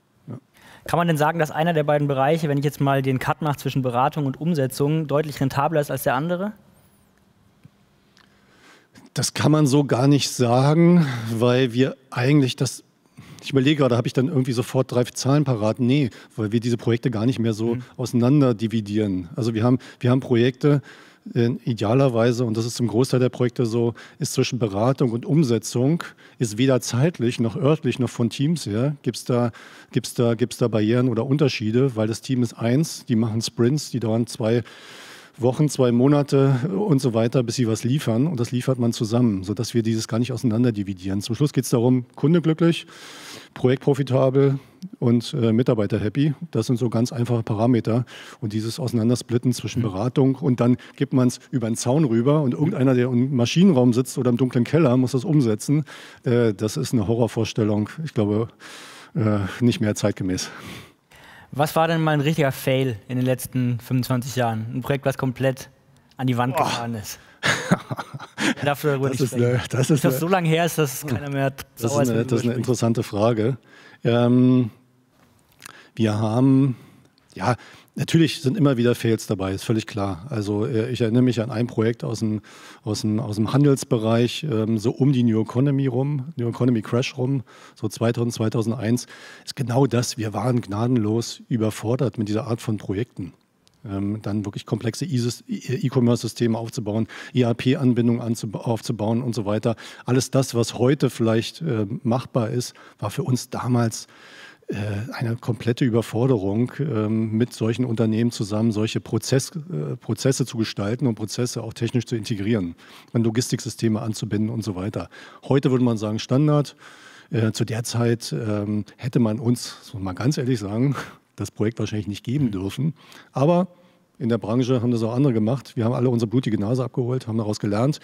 Kann man denn sagen, dass einer der beiden Bereiche, wenn ich jetzt mal den Cut mache zwischen Beratung und Umsetzung, deutlich rentabler ist als der andere? Das kann man so gar nicht sagen, weil wir eigentlich das ich überlege gerade, habe ich dann irgendwie sofort drei Zahlen parat? Nee, weil wir diese Projekte gar nicht mehr so mhm. auseinander dividieren. Also wir haben, wir haben Projekte, äh, idealerweise, und das ist zum Großteil der Projekte so, ist zwischen Beratung und Umsetzung, ist weder zeitlich noch örtlich noch von Teams her, gibt es da, gibt's da, gibt's da Barrieren oder Unterschiede, weil das Team ist eins, die machen Sprints, die dauern zwei, Wochen, zwei Monate und so weiter, bis sie was liefern. Und das liefert man zusammen, sodass wir dieses gar nicht auseinander dividieren. Zum Schluss geht es darum, Kunde glücklich, Projekt profitabel und äh, Mitarbeiter happy. Das sind so ganz einfache Parameter. Und dieses Auseinandersplitten zwischen mhm. Beratung und dann gibt man es über den Zaun rüber und irgendeiner, der im Maschinenraum sitzt oder im dunklen Keller, muss das umsetzen. Äh, das ist eine Horrorvorstellung. Ich glaube, äh, nicht mehr zeitgemäß. Was war denn mal ein richtiger Fail in den letzten 25 Jahren? Ein Projekt, was komplett an die Wand oh. gefahren ist. Dafür darüber das, nicht ist eine, das ist das so lange her ist, dass es keiner mehr das ist, eine, das ist eine interessante Frage. Ähm, wir haben, ja, Natürlich sind immer wieder Fails dabei, ist völlig klar. Also äh, ich erinnere mich an ein Projekt aus dem, aus dem, aus dem Handelsbereich, ähm, so um die New Economy rum, New Economy Crash rum, so 2000, 2001, ist genau das. Wir waren gnadenlos überfordert mit dieser Art von Projekten. Ähm, dann wirklich komplexe E-Commerce-Systeme aufzubauen, ERP-Anbindungen aufzubauen und so weiter. Alles das, was heute vielleicht äh, machbar ist, war für uns damals äh, eine komplette Überforderung, ähm, mit solchen Unternehmen zusammen solche Prozess, äh, Prozesse zu gestalten und Prozesse auch technisch zu integrieren, an Logistiksysteme anzubinden und so weiter. Heute würde man sagen Standard. Äh, zu der Zeit ähm, hätte man uns, muss man ganz ehrlich sagen, [LAUGHS] das Projekt wahrscheinlich nicht geben mhm. dürfen. Aber in der Branche haben das auch andere gemacht. Wir haben alle unsere blutige Nase abgeholt, haben daraus gelernt.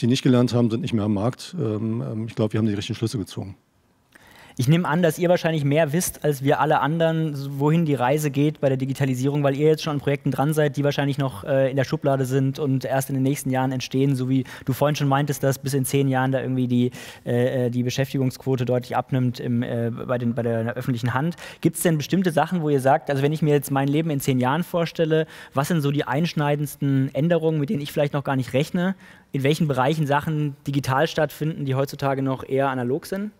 Die nicht gelernt haben, sind nicht mehr am Markt. Ähm, ich glaube, wir haben die richtigen Schlüsse gezogen. Ich nehme an, dass ihr wahrscheinlich mehr wisst als wir alle anderen, wohin die Reise geht bei der Digitalisierung, weil ihr jetzt schon an Projekten dran seid, die wahrscheinlich noch äh, in der Schublade sind und erst in den nächsten Jahren entstehen, so wie du vorhin schon meintest, dass bis in zehn Jahren da irgendwie die, äh, äh die Beschäftigungsquote deutlich abnimmt im, äh, bei, den, bei der öffentlichen Hand. Gibt es denn bestimmte Sachen, wo ihr sagt, also wenn ich mir jetzt mein Leben in zehn Jahren vorstelle, was sind so die einschneidendsten Änderungen, mit denen ich vielleicht noch gar nicht rechne? In welchen Bereichen Sachen digital stattfinden, die heutzutage noch eher analog sind?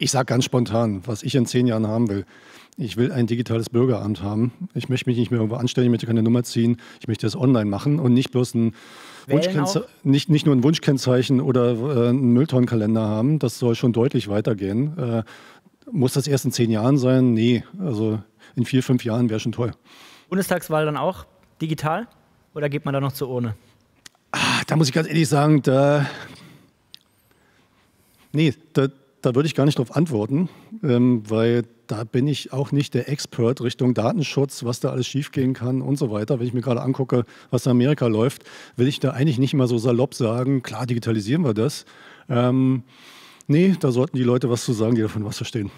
ich sage ganz spontan, was ich in zehn Jahren haben will. Ich will ein digitales Bürgeramt haben. Ich möchte mich nicht mehr irgendwo anstellen, ich möchte keine Nummer ziehen. Ich möchte das online machen und nicht bloß ein Wunschkennze nicht, nicht nur ein Wunschkennzeichen oder äh, einen Mülltonnenkalender haben. Das soll schon deutlich weitergehen. Äh, muss das erst in zehn Jahren sein? Nee, also in vier, fünf Jahren wäre schon toll. Bundestagswahl dann auch digital oder geht man da noch zur Urne? Ach, da muss ich ganz ehrlich sagen, da. Nee, da, da würde ich gar nicht darauf antworten, ähm, weil da bin ich auch nicht der Expert Richtung Datenschutz, was da alles schiefgehen kann und so weiter. Wenn ich mir gerade angucke, was in Amerika läuft, will ich da eigentlich nicht mal so salopp sagen, klar, digitalisieren wir das. Ähm, nee, da sollten die Leute was zu sagen, die davon was verstehen.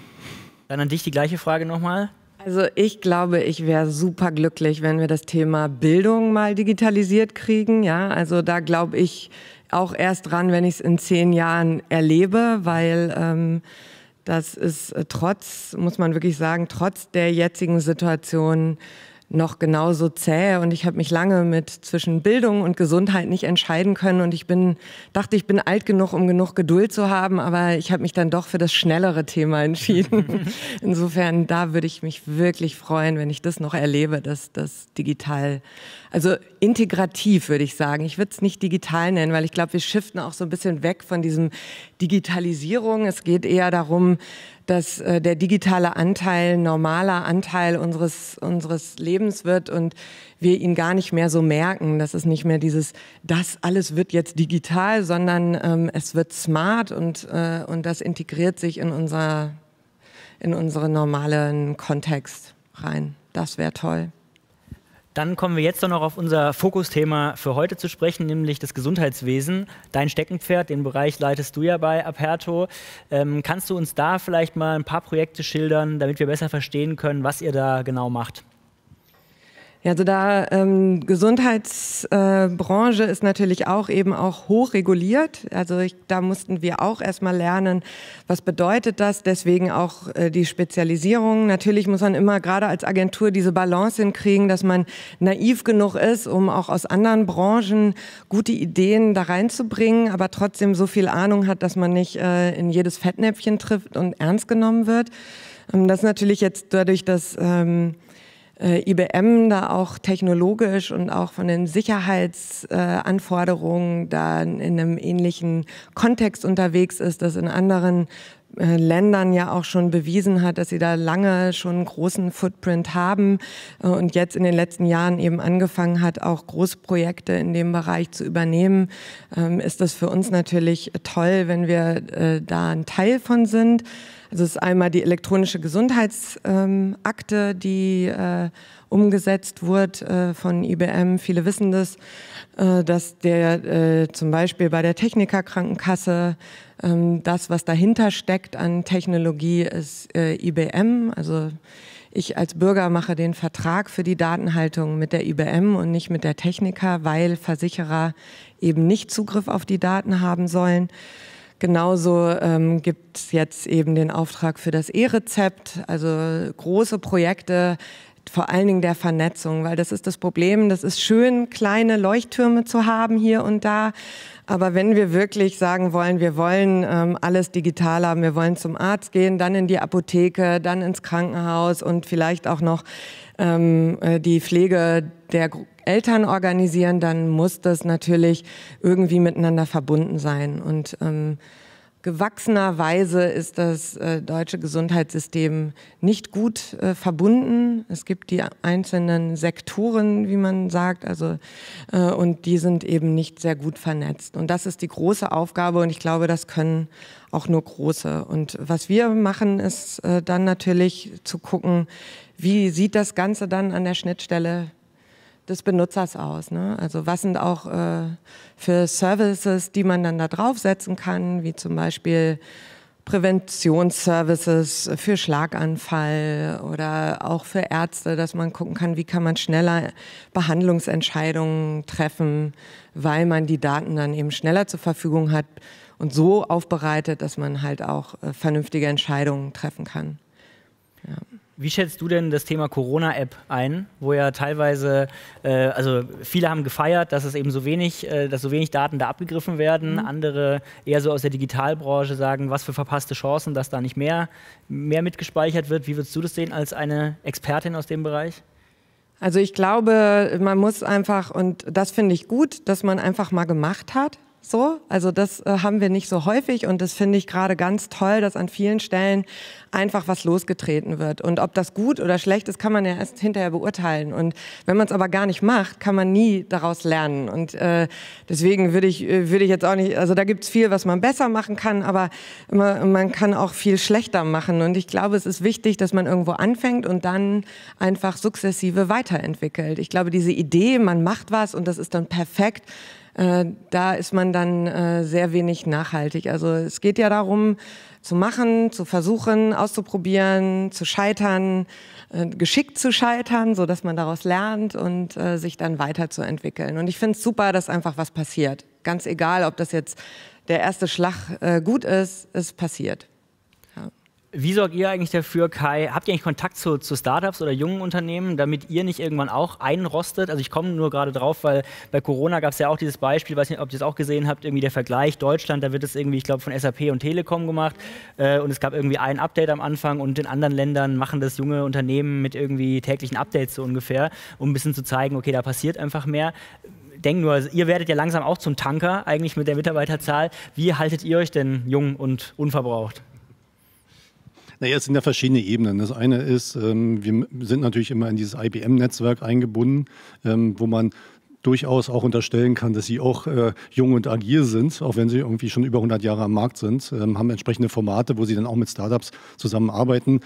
Dann an dich die gleiche Frage nochmal. Also ich glaube, ich wäre super glücklich, wenn wir das Thema Bildung mal digitalisiert kriegen. Ja, also da glaube ich, auch erst dran, wenn ich es in zehn Jahren erlebe, weil ähm, das ist äh, trotz, muss man wirklich sagen, trotz der jetzigen Situation noch genauso zäh und ich habe mich lange mit zwischen Bildung und Gesundheit nicht entscheiden können und ich bin dachte ich bin alt genug um genug Geduld zu haben aber ich habe mich dann doch für das schnellere Thema entschieden [LAUGHS] insofern da würde ich mich wirklich freuen wenn ich das noch erlebe dass das digital also integrativ würde ich sagen ich würde es nicht digital nennen weil ich glaube wir shiften auch so ein bisschen weg von diesem Digitalisierung es geht eher darum dass äh, der digitale Anteil normaler Anteil unseres, unseres Lebens wird und wir ihn gar nicht mehr so merken. Das ist nicht mehr dieses, das alles wird jetzt digital, sondern ähm, es wird smart und, äh, und das integriert sich in, unser, in unseren normalen Kontext rein. Das wäre toll. Dann kommen wir jetzt doch noch auf unser Fokusthema für heute zu sprechen, nämlich das Gesundheitswesen. Dein Steckenpferd, den Bereich leitest du ja bei Aperto. Ähm, kannst du uns da vielleicht mal ein paar Projekte schildern, damit wir besser verstehen können, was ihr da genau macht? Ja, also da ähm, Gesundheitsbranche äh, ist natürlich auch eben auch hoch reguliert. Also ich, da mussten wir auch erstmal lernen, was bedeutet das. Deswegen auch äh, die Spezialisierung. Natürlich muss man immer gerade als Agentur diese Balance hinkriegen, dass man naiv genug ist, um auch aus anderen Branchen gute Ideen da reinzubringen, aber trotzdem so viel Ahnung hat, dass man nicht äh, in jedes Fettnäpfchen trifft und ernst genommen wird. Ähm, das ist natürlich jetzt dadurch, dass ähm, äh, IBM da auch technologisch und auch von den Sicherheitsanforderungen äh, da in einem ähnlichen Kontext unterwegs ist, das in anderen äh, Ländern ja auch schon bewiesen hat, dass sie da lange schon einen großen Footprint haben äh, und jetzt in den letzten Jahren eben angefangen hat, auch Großprojekte in dem Bereich zu übernehmen, ähm, ist das für uns natürlich toll, wenn wir äh, da ein Teil von sind. Also es ist einmal die elektronische Gesundheitsakte, ähm, die äh, umgesetzt wurde äh, von IBM. Viele wissen das, äh, dass der äh, zum Beispiel bei der Technikerkrankenkasse ähm, das, was dahinter steckt an Technologie, ist äh, IBM. Also ich als Bürger mache den Vertrag für die Datenhaltung mit der IBM und nicht mit der Techniker, weil Versicherer eben nicht Zugriff auf die Daten haben sollen. Genauso ähm, gibt es jetzt eben den Auftrag für das E-Rezept, also große Projekte, vor allen Dingen der Vernetzung, weil das ist das Problem. Das ist schön, kleine Leuchttürme zu haben hier und da. Aber wenn wir wirklich sagen wollen, wir wollen ähm, alles digital haben, wir wollen zum Arzt gehen, dann in die Apotheke, dann ins Krankenhaus und vielleicht auch noch ähm, äh, die Pflege der Eltern organisieren, dann muss das natürlich irgendwie miteinander verbunden sein. Und ähm, gewachsenerweise ist das äh, deutsche Gesundheitssystem nicht gut äh, verbunden. Es gibt die einzelnen Sektoren, wie man sagt, also äh, und die sind eben nicht sehr gut vernetzt. Und das ist die große Aufgabe und ich glaube, das können auch nur große. Und was wir machen, ist äh, dann natürlich zu gucken, wie sieht das Ganze dann an der Schnittstelle des Benutzers aus. Ne? Also was sind auch äh, für Services, die man dann da draufsetzen kann, wie zum Beispiel Präventionsservices für Schlaganfall oder auch für Ärzte, dass man gucken kann, wie kann man schneller Behandlungsentscheidungen treffen, weil man die Daten dann eben schneller zur Verfügung hat und so aufbereitet, dass man halt auch äh, vernünftige Entscheidungen treffen kann. Ja. Wie schätzt du denn das Thema Corona-App ein, wo ja teilweise, äh, also viele haben gefeiert, dass es eben so wenig, äh, dass so wenig Daten da abgegriffen werden. Mhm. Andere eher so aus der Digitalbranche sagen, was für verpasste Chancen, dass da nicht mehr, mehr mitgespeichert wird. Wie würdest du das sehen als eine Expertin aus dem Bereich? Also ich glaube, man muss einfach, und das finde ich gut, dass man einfach mal gemacht hat, so, also das äh, haben wir nicht so häufig und das finde ich gerade ganz toll, dass an vielen Stellen einfach was losgetreten wird. Und ob das gut oder schlecht ist, kann man ja erst hinterher beurteilen. Und wenn man es aber gar nicht macht, kann man nie daraus lernen. Und äh, deswegen würde ich, äh, würde ich jetzt auch nicht, also da gibt es viel, was man besser machen kann, aber immer, man kann auch viel schlechter machen. Und ich glaube, es ist wichtig, dass man irgendwo anfängt und dann einfach sukzessive weiterentwickelt. Ich glaube, diese Idee, man macht was und das ist dann perfekt, äh, da ist man dann äh, sehr wenig nachhaltig. Also es geht ja darum, zu machen, zu versuchen, auszuprobieren, zu scheitern, äh, geschickt zu scheitern, so dass man daraus lernt und äh, sich dann weiterzuentwickeln. Und ich finde es super, dass einfach was passiert. Ganz egal, ob das jetzt der erste Schlag äh, gut ist, es passiert. Wie sorgt ihr eigentlich dafür, Kai? Habt ihr eigentlich Kontakt zu, zu, Startups oder jungen Unternehmen, damit ihr nicht irgendwann auch einrostet? Also ich komme nur gerade drauf, weil bei Corona gab es ja auch dieses Beispiel, weiß nicht, ob ihr es auch gesehen habt, irgendwie der Vergleich Deutschland, da wird es irgendwie, ich glaube, von SAP und Telekom gemacht äh, und es gab irgendwie ein Update am Anfang und in anderen Ländern machen das junge Unternehmen mit irgendwie täglichen Updates so ungefähr, um ein bisschen zu zeigen, okay, da passiert einfach mehr denke nur, also ihr werdet ja langsam auch zum Tanker, eigentlich mit der Mitarbeiterzahl. Wie haltet ihr euch denn jung und unverbraucht? Naja, es sind ja verschiedene Ebenen. Das eine ist, ähm, wir sind natürlich immer in dieses IBM-Netzwerk eingebunden, ähm, wo man durchaus auch unterstellen kann, dass sie auch äh, jung und agil sind, auch wenn sie irgendwie schon über 100 Jahre am Markt sind, ähm, haben entsprechende Formate, wo sie dann auch mit Startups zusammenarbeiten.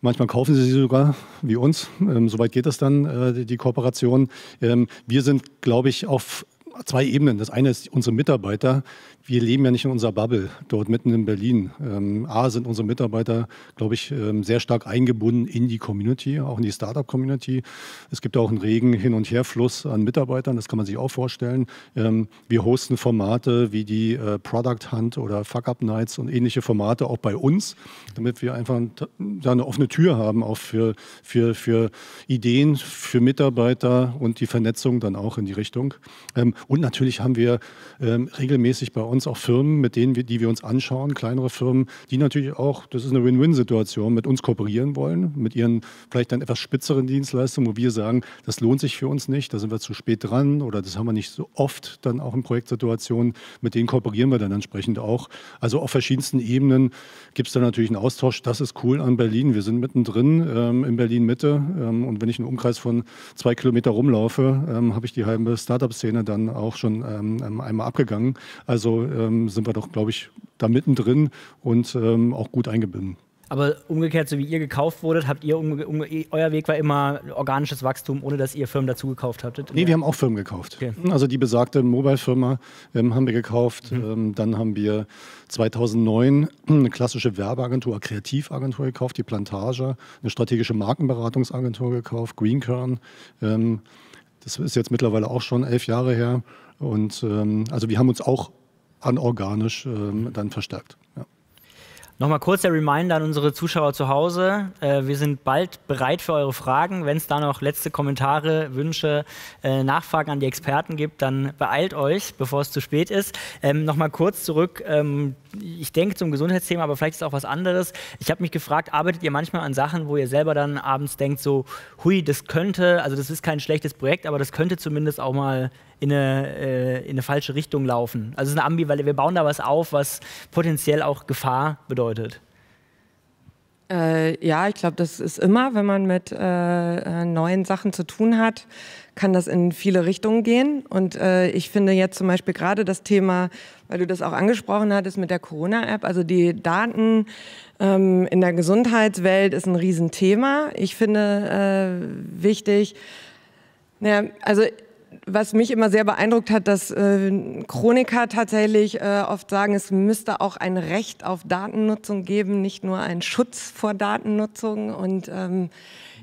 Manchmal kaufen sie sie sogar, wie uns. Ähm, Soweit geht das dann, äh, die, Kooperation. Ähm, wir sind, glaube ich, auf zwei Ebenen. Das eine ist unsere Mitarbeiter wir leben ja nicht in unserer Bubble dort mitten in Berlin. Ähm, A, sind unsere Mitarbeiter, glaube ich, ähm, sehr stark eingebunden in die Community, auch in die Startup-Community. Es gibt auch einen regen Hin- und Herfluss an Mitarbeitern, das kann man sich auch vorstellen. Ähm, wir hosten Formate wie die äh, Product Hunt oder Fuck-Up Nights und ähnliche Formate auch bei uns, damit wir einfach da eine offene Tür haben, auch für, für, für Ideen, für Mitarbeiter und die Vernetzung dann auch in die Richtung. Ähm, und natürlich haben wir ähm, regelmäßig bei uns uns auch Firmen, mit denen wir, die wir uns anschauen, kleinere Firmen, die natürlich auch, das ist eine Win-Win-Situation, mit uns kooperieren wollen, mit ihren vielleicht dann etwas spitzeren Dienstleistungen, wo wir sagen, das lohnt sich für uns nicht, da sind wir zu spät dran oder das haben wir nicht so oft dann auch in Projektsituationen, mit denen kooperieren wir dann entsprechend auch. Also auf verschiedensten Ebenen gibt es da natürlich einen Austausch. Das ist cool an Berlin. Wir sind mittendrin ähm, in Berlin Mitte ähm, und wenn ich einen Umkreis von zwei Kilometer rumlaufe, ähm, habe ich die halbe Startup-Szene dann auch schon ähm, einmal abgegangen. Also ähm, sind wir doch, glaube ich, da mittendrin und ähm, auch gut eingebunden. Aber umgekehrt, so wie ihr gekauft wurdet, habt ihr euer Weg war immer organisches Wachstum, ohne dass ihr Firmen dazu gekauft habtet? Nee, wir haben auch Firmen gekauft. Okay. Also die besagte Mobile-Firma ähm, haben wir gekauft. Mhm. Ähm, dann haben wir 2009 eine klassische Werbeagentur, eine Kreativagentur gekauft, die Plantage, eine strategische Markenberatungsagentur gekauft, Greenkern. Ähm, das ist jetzt mittlerweile auch schon elf Jahre her. Und ähm, also wir haben uns auch anorganisch ähm, dann verstärkt. Ja. Nochmal kurz der Reminder an unsere Zuschauer zu Hause. Äh, wir sind bald bereit für eure Fragen. Wenn es da noch letzte Kommentare, Wünsche, äh, Nachfragen an die Experten gibt, dann beeilt euch, bevor es zu spät ist. Ähm, Nochmal kurz zurück ähm, ich denke zum Gesundheitsthema, aber vielleicht ist auch was anderes. Ich habe mich gefragt, arbeitet ihr manchmal an Sachen, wo ihr selber dann abends denkt, so, hui, das könnte, also das ist kein schlechtes Projekt, aber das könnte zumindest auch mal in eine, äh, in eine falsche Richtung laufen. Also es ist eine Ambi, weil wir bauen da was auf, was potenziell auch Gefahr bedeutet. Äh, ja, ich glaube, das ist immer, wenn man mit äh, äh, neuen Sachen zu tun hat, kann das in viele Richtungen gehen. Und äh, ich finde jetzt zum Beispiel gerade das Thema weil du das auch angesprochen hattest mit der Corona-App. Also die Daten ähm, in der Gesundheitswelt ist ein Riesenthema. Ich finde äh, wichtig, naja, also was mich immer sehr beeindruckt hat, dass äh, Chroniker tatsächlich äh, oft sagen, es müsste auch ein Recht auf Datennutzung geben, nicht nur ein Schutz vor Datennutzung. Und ähm,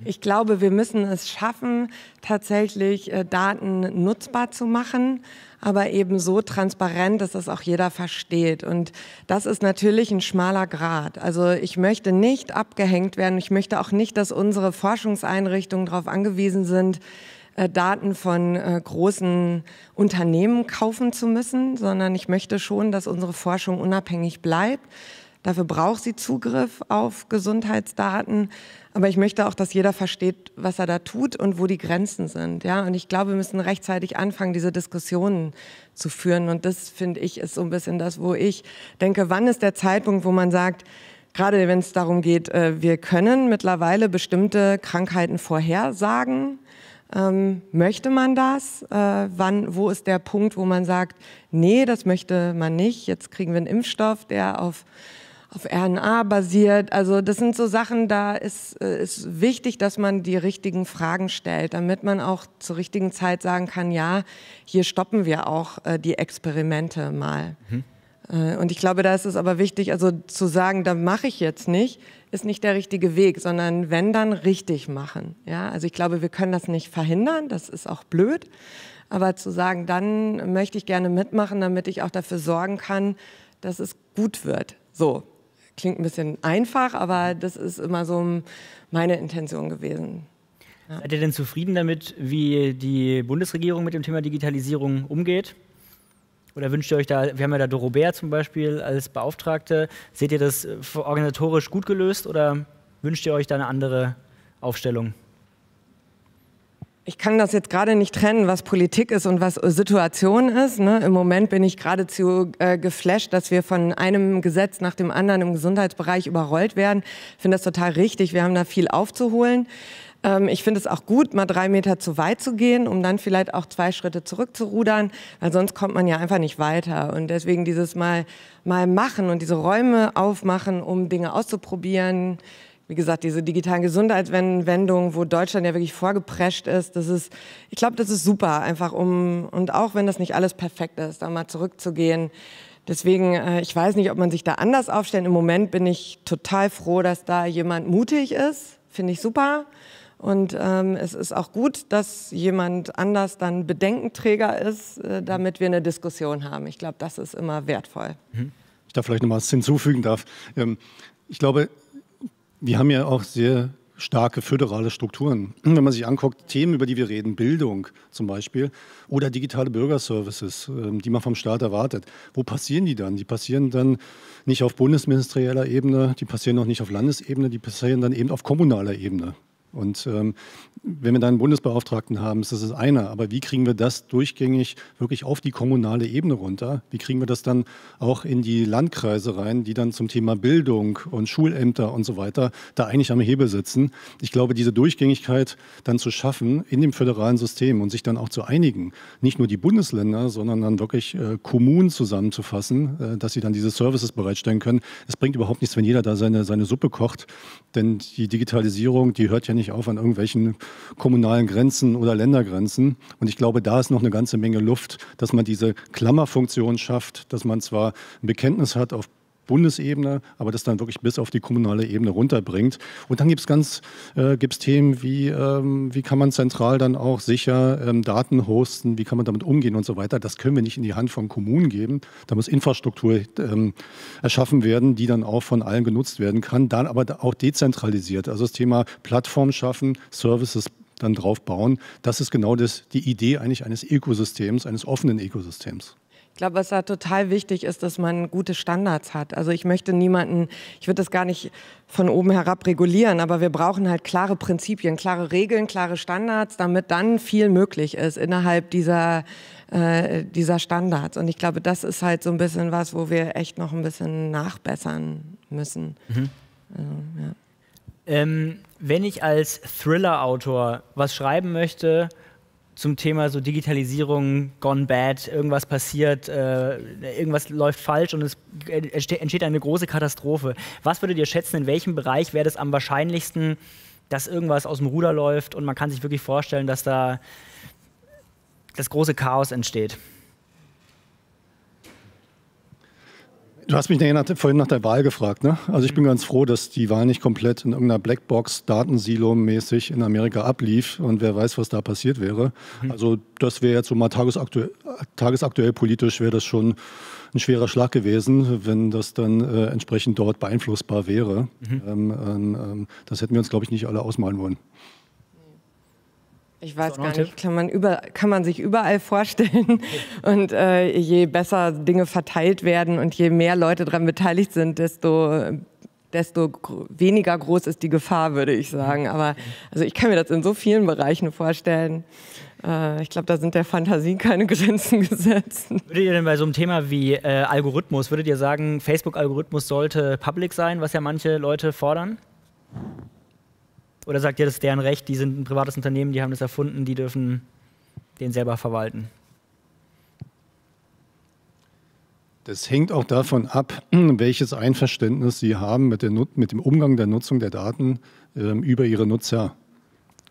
ich glaube, wir müssen es schaffen, tatsächlich äh, Daten nutzbar zu machen, aber eben so transparent, dass das auch jeder versteht. Und das ist natürlich ein schmaler Grad. Also ich möchte nicht abgehängt werden. Ich möchte auch nicht, dass unsere Forschungseinrichtungen darauf angewiesen sind, äh, Daten von äh, großen Unternehmen kaufen zu müssen, sondern ich möchte schon, dass unsere Forschung unabhängig bleibt. Dafür braucht sie Zugriff auf Gesundheitsdaten. Aber ich möchte auch, dass jeder versteht, was er da tut und wo die Grenzen sind. Ja, und ich glaube, wir müssen rechtzeitig anfangen, diese Diskussionen zu führen. Und das finde ich ist so ein bisschen das, wo ich denke, wann ist der Zeitpunkt, wo man sagt, gerade wenn es darum geht, äh, wir können mittlerweile bestimmte Krankheiten vorhersagen. Ähm, möchte man das? Äh, wann, wo ist der Punkt, wo man sagt, nee, das möchte man nicht? Jetzt kriegen wir einen Impfstoff, der auf auf RNA basiert. Also das sind so Sachen, da ist, äh, ist wichtig, dass man die richtigen Fragen stellt, damit man auch zur richtigen Zeit sagen kann, ja, hier stoppen wir auch äh, die Experimente mal. Mhm. Äh, und ich glaube, da ist es aber wichtig, also zu sagen, da mache ich jetzt nicht, ist nicht der richtige Weg, sondern wenn dann richtig machen. Ja, also ich glaube, wir können das nicht verhindern, das ist auch blöd. Aber zu sagen, dann möchte ich gerne mitmachen, damit ich auch dafür sorgen kann, dass es gut wird. So, klingt ein bisschen einfach, aber das ist immer so meine Intention gewesen. Ja. Seid ihr denn zufrieden damit, wie die Bundesregierung mit dem Thema Digitalisierung umgeht? Oder wünscht ihr euch da, wir haben ja da Dorobert zum Beispiel als Beauftragte, seht ihr das äh, organisatorisch gut gelöst oder wünscht ihr euch da eine andere Aufstellung? ich kann das jetzt gerade nicht trennen, was Politik ist und was Situation ist. Ne? Im Moment bin ich geradezu äh, geflasht, dass wir von einem Gesetz nach dem anderen im Gesundheitsbereich überrollt werden. Ich finde das total richtig. Wir haben da viel aufzuholen. Ähm, ich finde es auch gut, mal drei Meter zu weit zu gehen, um dann vielleicht auch zwei Schritte zurückzurudern, weil sonst kommt man ja einfach nicht weiter. Und deswegen dieses Mal, mal machen und diese Räume aufmachen, um Dinge auszuprobieren, wie gesagt, diese digitalen Gesundheitswendungen, wo Deutschland ja wirklich vorgeprescht ist, das ist, ich glaube, das ist super, einfach um, und auch wenn das nicht alles perfekt ist, da mal zurückzugehen. Deswegen, äh, ich weiß nicht, ob man sich da anders aufstellt. Im Moment bin ich total froh, dass da jemand mutig ist. Finde ich super. Und ähm, es ist auch gut, dass jemand anders dann Bedenkenträger ist, äh, damit wir eine Diskussion haben. Ich glaube, das ist immer wertvoll. Mhm. Ich da vielleicht noch was hinzufügen darf. Ähm, ich glaube, wir haben ja auch sehr starke föderale Strukturen. Wenn man sich anguckt, Themen, über die wir reden, Bildung zum Beispiel oder digitale Bürgerservices, ähm, die man vom Staat erwartet, wo passieren die dann? Die passieren dann nicht auf bundesministerieller Ebene, die passieren auch nicht auf Landesebene, die passieren dann eben auf kommunaler Ebene. Und ähm, wenn wir dann einen Bundesbeauftragten haben, ist das das eine. Aber wie kriegen wir das durchgängig wirklich auf die kommunale Ebene runter? Wie kriegen wir das dann auch in die Landkreise rein, die dann zum Thema Bildung und Schulämter und so weiter da eigentlich am Hebel sitzen? Ich glaube, diese Durchgängigkeit dann zu schaffen in dem föderalen System und sich dann auch zu einigen, nicht nur die Bundesländer, sondern dann wirklich äh, Kommunen zusammenzufassen, äh, dass sie dann diese Services bereitstellen können. Es bringt überhaupt nichts, wenn jeder da seine, seine Suppe kocht, denn die Digitalisierung, die hört ja nicht nicht auf an irgendwelchen kommunalen Grenzen oder Ländergrenzen. Und ich glaube, da ist noch eine ganze Menge Luft, dass man diese Klammerfunktion schafft, dass man zwar ein Bekenntnis hat auf Bundesebene, aber das dann wirklich bis auf die kommunale Ebene runterbringt. Und dann gibt es ganz äh, gibt's Themen wie, ähm, wie kann man zentral dann auch sicher ähm, Daten hosten, wie kann man damit umgehen und so weiter. Das können wir nicht in die Hand von Kommunen geben. Da muss Infrastruktur ähm, erschaffen werden, die dann auch von allen genutzt werden kann, dann aber auch dezentralisiert. Also das Thema Plattform schaffen, Services dann drauf bauen. Das ist genau das, die Idee eigentlich eines Ökosystems, eines offenen Ökosystems. Ich glaube, was da total wichtig ist, dass man gute Standards hat. Also ich möchte niemanden, ich würde das gar nicht von oben herab regulieren, aber wir brauchen halt klare Prinzipien, klare Regeln, klare Standards, damit dann viel möglich ist innerhalb dieser, äh, dieser Standards. Und ich glaube, das ist halt so ein bisschen was, wo wir echt noch ein bisschen nachbessern müssen. Mhm. Also, ja. ähm, wenn ich als Thriller-Autor was schreiben möchte, zum Thema so Digitalisierung, gone bad, irgendwas passiert, äh, irgendwas läuft falsch und es entsteht eine große Katastrophe. Was würdet ihr schätzen, in welchem Bereich wäre das am wahrscheinlichsten, dass irgendwas aus dem Ruder läuft und man kann sich wirklich vorstellen, dass da das große Chaos entsteht? Du hast mich vorhin nach der Wahl gefragt. Ne? Also ich bin ganz froh, dass die Wahl nicht komplett in irgendeiner Blackbox Datensilo-mäßig in Amerika ablief und wer weiß, was da passiert wäre. Mhm. Also das wäre jetzt so mal tagesaktuell, tagesaktuell politisch wäre das schon ein schwerer Schlag gewesen, wenn das dann äh, entsprechend dort beeinflussbar wäre. Mhm. Ähm, ähm, ähm das hätten wir uns, glaube ich, nicht alle ausmalen wollen. Ich weiß gar nicht, kann man, über, kann man, sich überall vorstellen. Und äh, je besser Dinge verteilt werden und je mehr Leute daran beteiligt sind, desto desto weniger groß ist die Gefahr, würde ich sagen. Mhm. Aber also ich kann mir das in so vielen Bereichen vorstellen. Äh, ich glaube, da sind der Fantasie keine [LAUGHS] Grenzen gesetzt. Würdet ihr denn bei so einem Thema wie äh, Algorithmus, würdet ihr sagen, Facebook-Algorithmus sollte public sein, was ja manche Leute fordern? Oder sagt ihr, das ist deren Recht, die sind ein privates Unternehmen, die haben das erfunden, die dürfen den selber verwalten? Das hängt auch davon ab, [CLEARS THROAT] welches Einverständnis Sie haben mit, mit dem Umgang der Nutzung der Daten ähm, über Ihre Nutzer.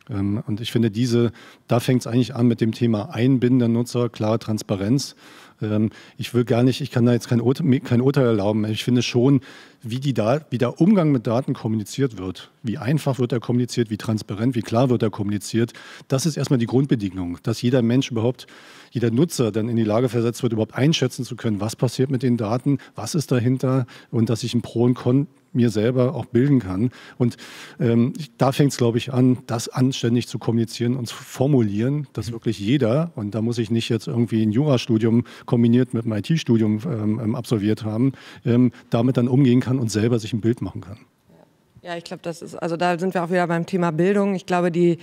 Ähm, und ich finde, diese, da fängt es eigentlich an mit dem Thema Einbinden der Nutzer, klare Transparenz. Ähm, ich will gar nicht, ich kann da jetzt kein, Urte kein Urteil erlauben. Ich finde schon, wie, die da wie der Umgang mit Daten kommuniziert wird, wie einfach wird er kommuniziert, wie transparent, wie klar wird er kommuniziert, das ist erstmal die Grundbedingung, dass jeder Mensch überhaupt, jeder Nutzer dann in die Lage versetzt wird, überhaupt einschätzen zu können, was passiert mit den Daten, was ist dahinter und dass ich ein Pro und Con mir selber auch bilden kann. Und ähm, da fängt es, glaube ich, an, das anständig zu kommunizieren und zu formulieren, dass mhm. wirklich jeder, und da muss ich nicht jetzt irgendwie ein Jurastudium kombiniert mit einem IT-Studium ähm, ähm, absolviert haben, ähm, damit dann umgehen kann und selber sich ein Bild machen kann. Ja, ich glaube, das ist, also da sind wir auch wieder beim Thema Bildung. Ich glaube, die,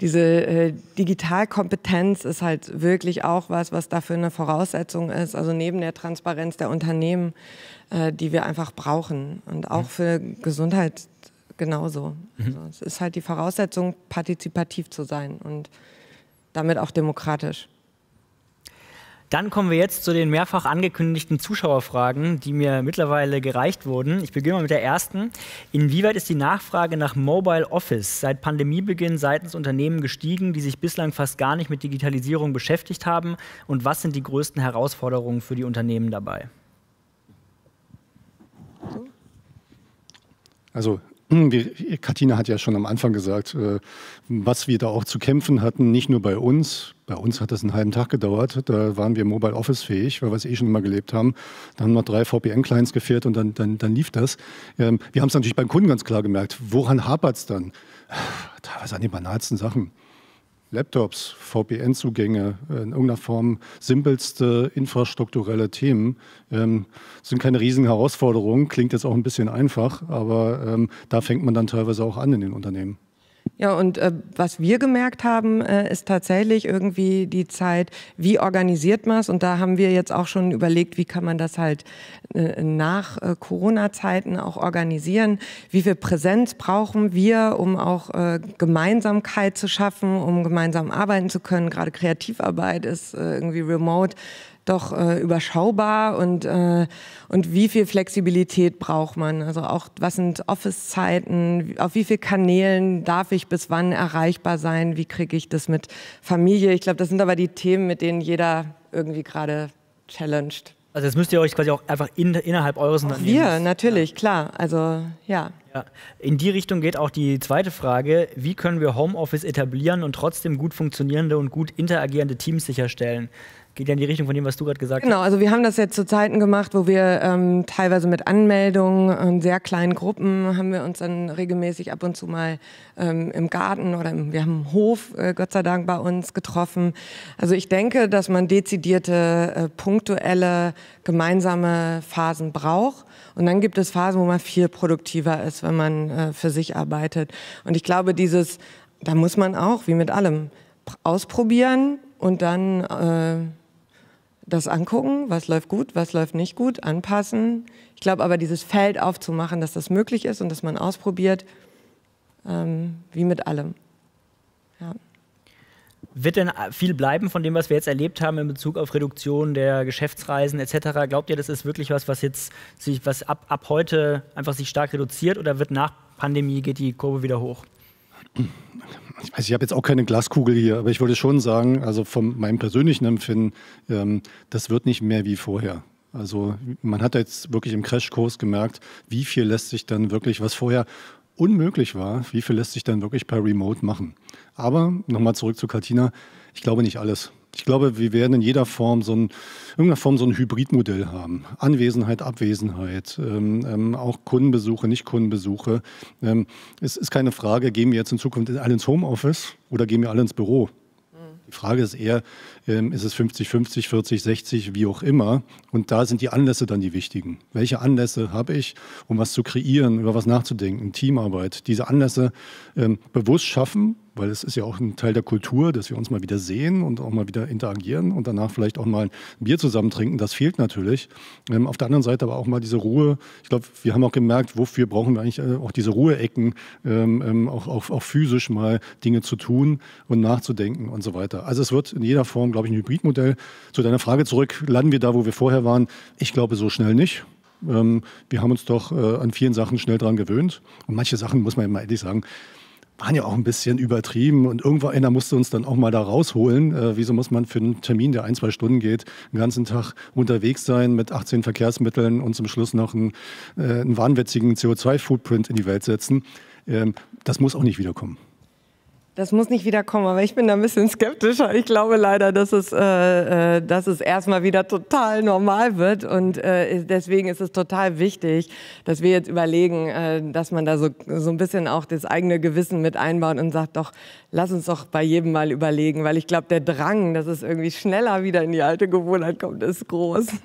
diese äh, Digitalkompetenz ist halt wirklich auch was, was dafür eine Voraussetzung ist. Also neben der Transparenz der Unternehmen äh, die wir einfach brauchen. Und auch mhm. für Gesundheit genauso. Mhm. Also es ist halt die Voraussetzung, partizipativ zu sein und damit auch demokratisch. Dann kommen wir jetzt zu den mehrfach angekündigten Zuschauerfragen, die mir mittlerweile gereicht wurden. Ich beginne mal mit der ersten. Inwieweit ist die Nachfrage nach Mobile Office seit Pandemiebeginn seitens Unternehmen gestiegen, die sich bislang fast gar nicht mit Digitalisierung beschäftigt haben? Und was sind die größten Herausforderungen für die Unternehmen dabei? Also [CLEARS THROAT] wir, Katina hat ja schon am Anfang gesagt, äh, was wir da auch zu kämpfen hatten, nicht nur bei uns. Bei uns hat das einen halben Tag gedauert. Da waren wir Mobile Office fähig, weil wir es eh schon immer gelebt haben. Da haben wir drei VPN-Clients gefährt und dann, dann, dann lief das. Ähm, wir haben es natürlich beim Kunden ganz klar gemerkt. Woran hapert es dann? Äh, teilweise an den banalsten Sachen. Laptops, VPN-Zugänge, äh, in irgendeiner Form simpelste infrastrukturelle Themen ähm, sind keine riesigen Herausforderungen, klingt jetzt auch ein bisschen einfach, aber ähm, da fängt man dann teilweise auch an in den Unternehmen. Ja, und äh, was wir gemerkt haben, äh, ist tatsächlich irgendwie die Zeit, wie organisiert man es? Und da haben wir jetzt auch schon überlegt, wie kann man das halt äh, nach äh, Corona-Zeiten auch organisieren? Wie viel Präsenz brauchen wir, um auch äh, Gemeinsamkeit zu schaffen, um gemeinsam arbeiten zu können? Gerade Kreativarbeit ist äh, irgendwie remote doch äh, überschaubar und, äh, und wie viel Flexibilität braucht man? Also auch, was sind Office-Zeiten? Auf wie vielen Kanälen darf ich bis wann erreichbar sein? Wie kriege ich das mit Familie? Ich glaube, das sind aber die Themen, mit denen jeder irgendwie gerade challenged. Also das müsst ihr euch quasi auch einfach in, innerhalb eures auch Unternehmens... Wir, natürlich, ja. klar. Also, ja. ja. In die Richtung geht auch die zweite Frage. Wie können wir Homeoffice etablieren und trotzdem gut funktionierende und gut interagierende Teams sicherstellen? geht ja in die Richtung von dem, was du gerade gesagt genau, hast. Genau, also wir haben das jetzt zu Zeiten gemacht, wo wir ähm, teilweise mit Anmeldungen in sehr kleinen Gruppen haben wir uns dann regelmäßig ab und zu mal ähm, im Garten oder im, wir haben einen Hof, äh, Gott sei Dank, bei uns getroffen. Also ich denke, dass man dezidierte, äh, punktuelle, gemeinsame Phasen braucht. Und dann gibt es Phasen, wo man viel produktiver ist, wenn man äh, für sich arbeitet. Und ich glaube, dieses, da muss man auch, wie mit allem, ausprobieren und dann äh, das angucken, was läuft gut, was läuft nicht gut, anpassen. Ich glaube aber, dieses Feld aufzumachen, dass das möglich ist und dass man ausprobiert, ähm, wie mit allem. Ja. Wird denn äh, viel bleiben von dem, was wir jetzt erlebt haben in Bezug auf Reduktion der Geschäftsreisen etc.? Glaubt ihr, das ist wirklich was, was jetzt sich, was ab, ab heute einfach sich stark reduziert oder wird nach Pandemie geht die Kurve wieder hoch? ich also weiß, ich habe jetzt auch keine Glaskugel hier, aber ich wollte schon sagen, also von meinem persönlichen Empfinden, ähm, das wird nicht mehr wie vorher. Also man hat jetzt wirklich im Crashkurs gemerkt, wie viel lässt sich dann wirklich, was vorher unmöglich war, wie viel lässt sich dann wirklich per Remote machen. Aber nochmal zurück zu Katina, ich glaube nicht alles. Ich glaube, wir werden in jeder Form so ein, irgendeiner Form so ein Hybridmodell haben. Anwesenheit, Abwesenheit, ähm, ähm, auch Kundenbesuche, Nicht-Kundenbesuche. Ähm, es ist keine Frage, gehen wir jetzt in Zukunft alle ins Homeoffice oder gehen wir alle ins Büro? Mhm. Die Frage ist eher, ähm, ist es 50, 50, 40, 60, wie auch immer. Und da sind die Anlässe dann die wichtigen. Welche Anlässe habe ich, um was zu kreieren, über was nachzudenken, Teamarbeit, diese Anlässe ähm, bewusst schaffen, weil es ist ja auch ein Teil der Kultur, dass wir uns mal wieder sehen und auch mal wieder interagieren und danach vielleicht auch mal ein Bier zusammen trinken. Das fehlt natürlich. Ähm, auf der anderen Seite aber auch mal diese Ruhe. Ich glaube, wir haben auch gemerkt, wofür brauchen wir eigentlich äh, auch diese Ruheecken, ähm, ähm, auch, auch, auch physisch mal Dinge zu tun und nachzudenken und so weiter. Also es wird in jeder Form, glaube glaube ich, ein Hybridmodell. Zu deiner Frage zurück, landen wir da, wo wir vorher waren? Ich glaube so schnell nicht. Ähm, wir haben uns doch äh, an vielen Sachen schnell dran gewöhnt. Und manche Sachen, muss man ja mal ehrlich sagen, waren ja auch ein bisschen übertrieben und irgendwo einer musste uns dann auch mal da rausholen. Äh, wieso muss man für einen Termin, der ein, zwei Stunden geht, den ganzen Tag unterwegs sein mit 18 Verkehrsmitteln und zum Schluss noch einen, äh, einen wahnwitzigen CO2-Footprint in die Welt setzen? Ähm, das muss auch nicht wiederkommen. Das muss nicht wieder kommen, aber ich bin da ein bisschen skeptischer. Ich glaube leider, dass es, äh, äh dass es erstmal wieder total normal wird. Und äh, deswegen ist es total wichtig, dass wir jetzt überlegen, äh, dass man da so, so ein bisschen auch das eigene Gewissen mit einbaut und sagt, doch, lass uns doch bei jedem mal überlegen. Weil ich glaube, der Drang, dass es irgendwie schneller wieder in die alte Gewohnheit kommt, ist groß. [LAUGHS]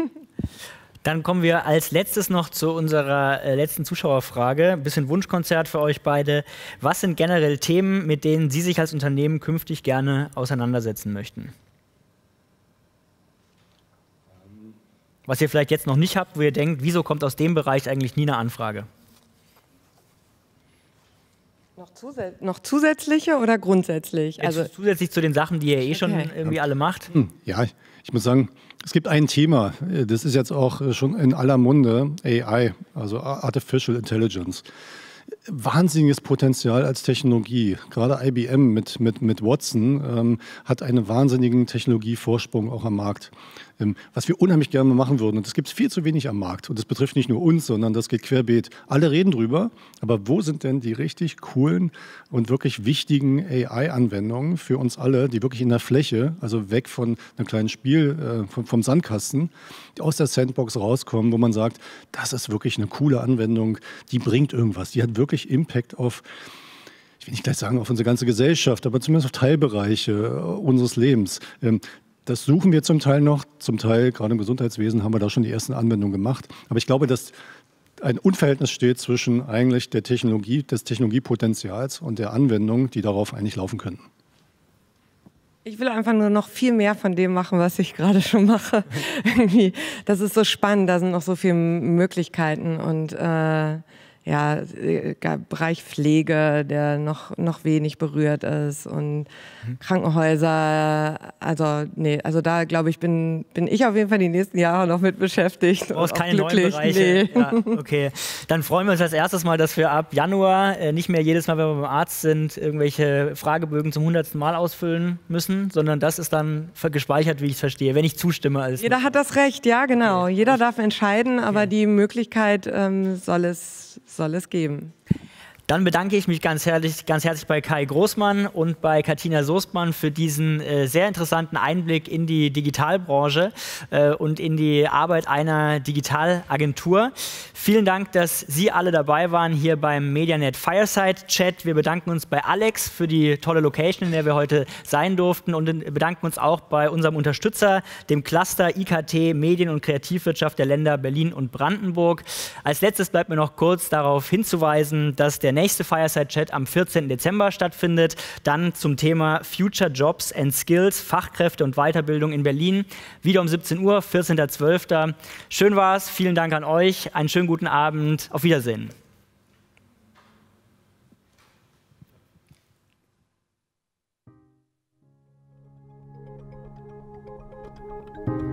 Dann kommen wir als letztes noch zu unserer äh, letzten Zuschauerfrage. Ein bisschen Wunschkonzert für euch beide. Was sind generell Themen, mit denen Sie sich als Unternehmen künftig gerne auseinandersetzen möchten? Was ihr vielleicht jetzt noch nicht habt, wo ihr denkt, wieso kommt aus dem Bereich eigentlich nie eine Anfrage? Noch, zusä noch, zusätzliche oder grundsätzlich? Jetzt also zusätzlich zu den Sachen, die ihr eh okay. schon irgendwie alle macht? Hm, ja, ich muss sagen, es gibt ein Thema, äh, das ist jetzt auch äh, schon in aller Munde, AI, also Artificial Intelligence. Wahnsinniges Potenzial als Technologie. Gerade IBM mit, mit, mit Watson ähm, hat einen wahnsinnigen Technologievorsprung auch am Markt. Ähm, was wir unheimlich gerne machen würden. Und das gibt es viel zu wenig am Markt. Und das betrifft nicht nur uns, sondern das geht querbeet. Alle reden drüber, aber wo sind denn die richtig coolen und wirklich wichtigen AI-Anwendungen für uns alle, die wirklich in der Fläche, also weg von einem kleinen Spiel, äh, vom, Sandkasten, aus der Sandbox rauskommen, wo man sagt, das ist wirklich eine coole Anwendung, die bringt irgendwas, die hat wirklich Impact auf ich will nicht gleich sagen auf unsere ganze Gesellschaft, aber zumindest auf Teilbereiche äh, unseres Lebens. Ähm, das suchen wir zum Teil noch. Zum Teil, gerade im Gesundheitswesen, haben wir da schon die ersten Anwendungen gemacht. Aber ich glaube, dass ein Unverhältnis steht zwischen eigentlich der Technologie, des Technologiepotenzials und der Anwendung, die darauf eigentlich laufen können. Ich will einfach nur noch viel mehr von dem machen, was ich gerade schon mache. [LAUGHS] das ist so spannend, da sind noch so viele Möglichkeiten und äh ja, äh, Bereich Pflege, der noch, noch wenig berührt ist und mhm. Krankenhäuser. Also, nee, also da glaube ich, bin, bin ich auf jeden Fall die nächsten Jahre noch mit beschäftigt. Du brauchst keine glücklich. neuen Bereiche. Nee. Ja, okay. Dann freuen wir uns als erstes mal, dass wir ab Januar äh, nicht mehr jedes Mal, wenn wir beim Arzt sind, irgendwelche Fragebögen zum hundertsten Mal ausfüllen müssen, sondern das ist dann gespeichert, wie ich es verstehe, wenn ich zustimme. Als Jeder hat das Recht, ja, genau. Okay. Jeder darf entscheiden, aber okay. die Möglichkeit ähm, soll es soll es geben. Dann bedanke ich mich ganz herzlich, ganz herzlich bei Kai Großmann und bei Katina Soestmann für diesen äh, sehr interessanten Einblick in die Digitalbranche äh, und in die Arbeit einer Digitalagentur. Vielen Dank, dass Sie alle dabei waren hier beim Medianet Fireside Chat. Wir bedanken uns bei Alex für die tolle Location, in der wir heute sein durften und bedanken uns auch bei unserem Unterstützer, dem Cluster IKT Medien und Kreativwirtschaft der Länder Berlin und Brandenburg. Als letztes bleibt mir noch kurz darauf hinzuweisen, dass der nächste nächste Fireside Chat am 14. Dezember stattfindet. Dann zum Thema Future Jobs and Skills, Fachkräfte und Weiterbildung in Berlin. Wieder um 17 Uhr, 14.12. Schön war's. Vielen Dank an euch. Einen schönen guten Abend. Auf Wiedersehen. thank you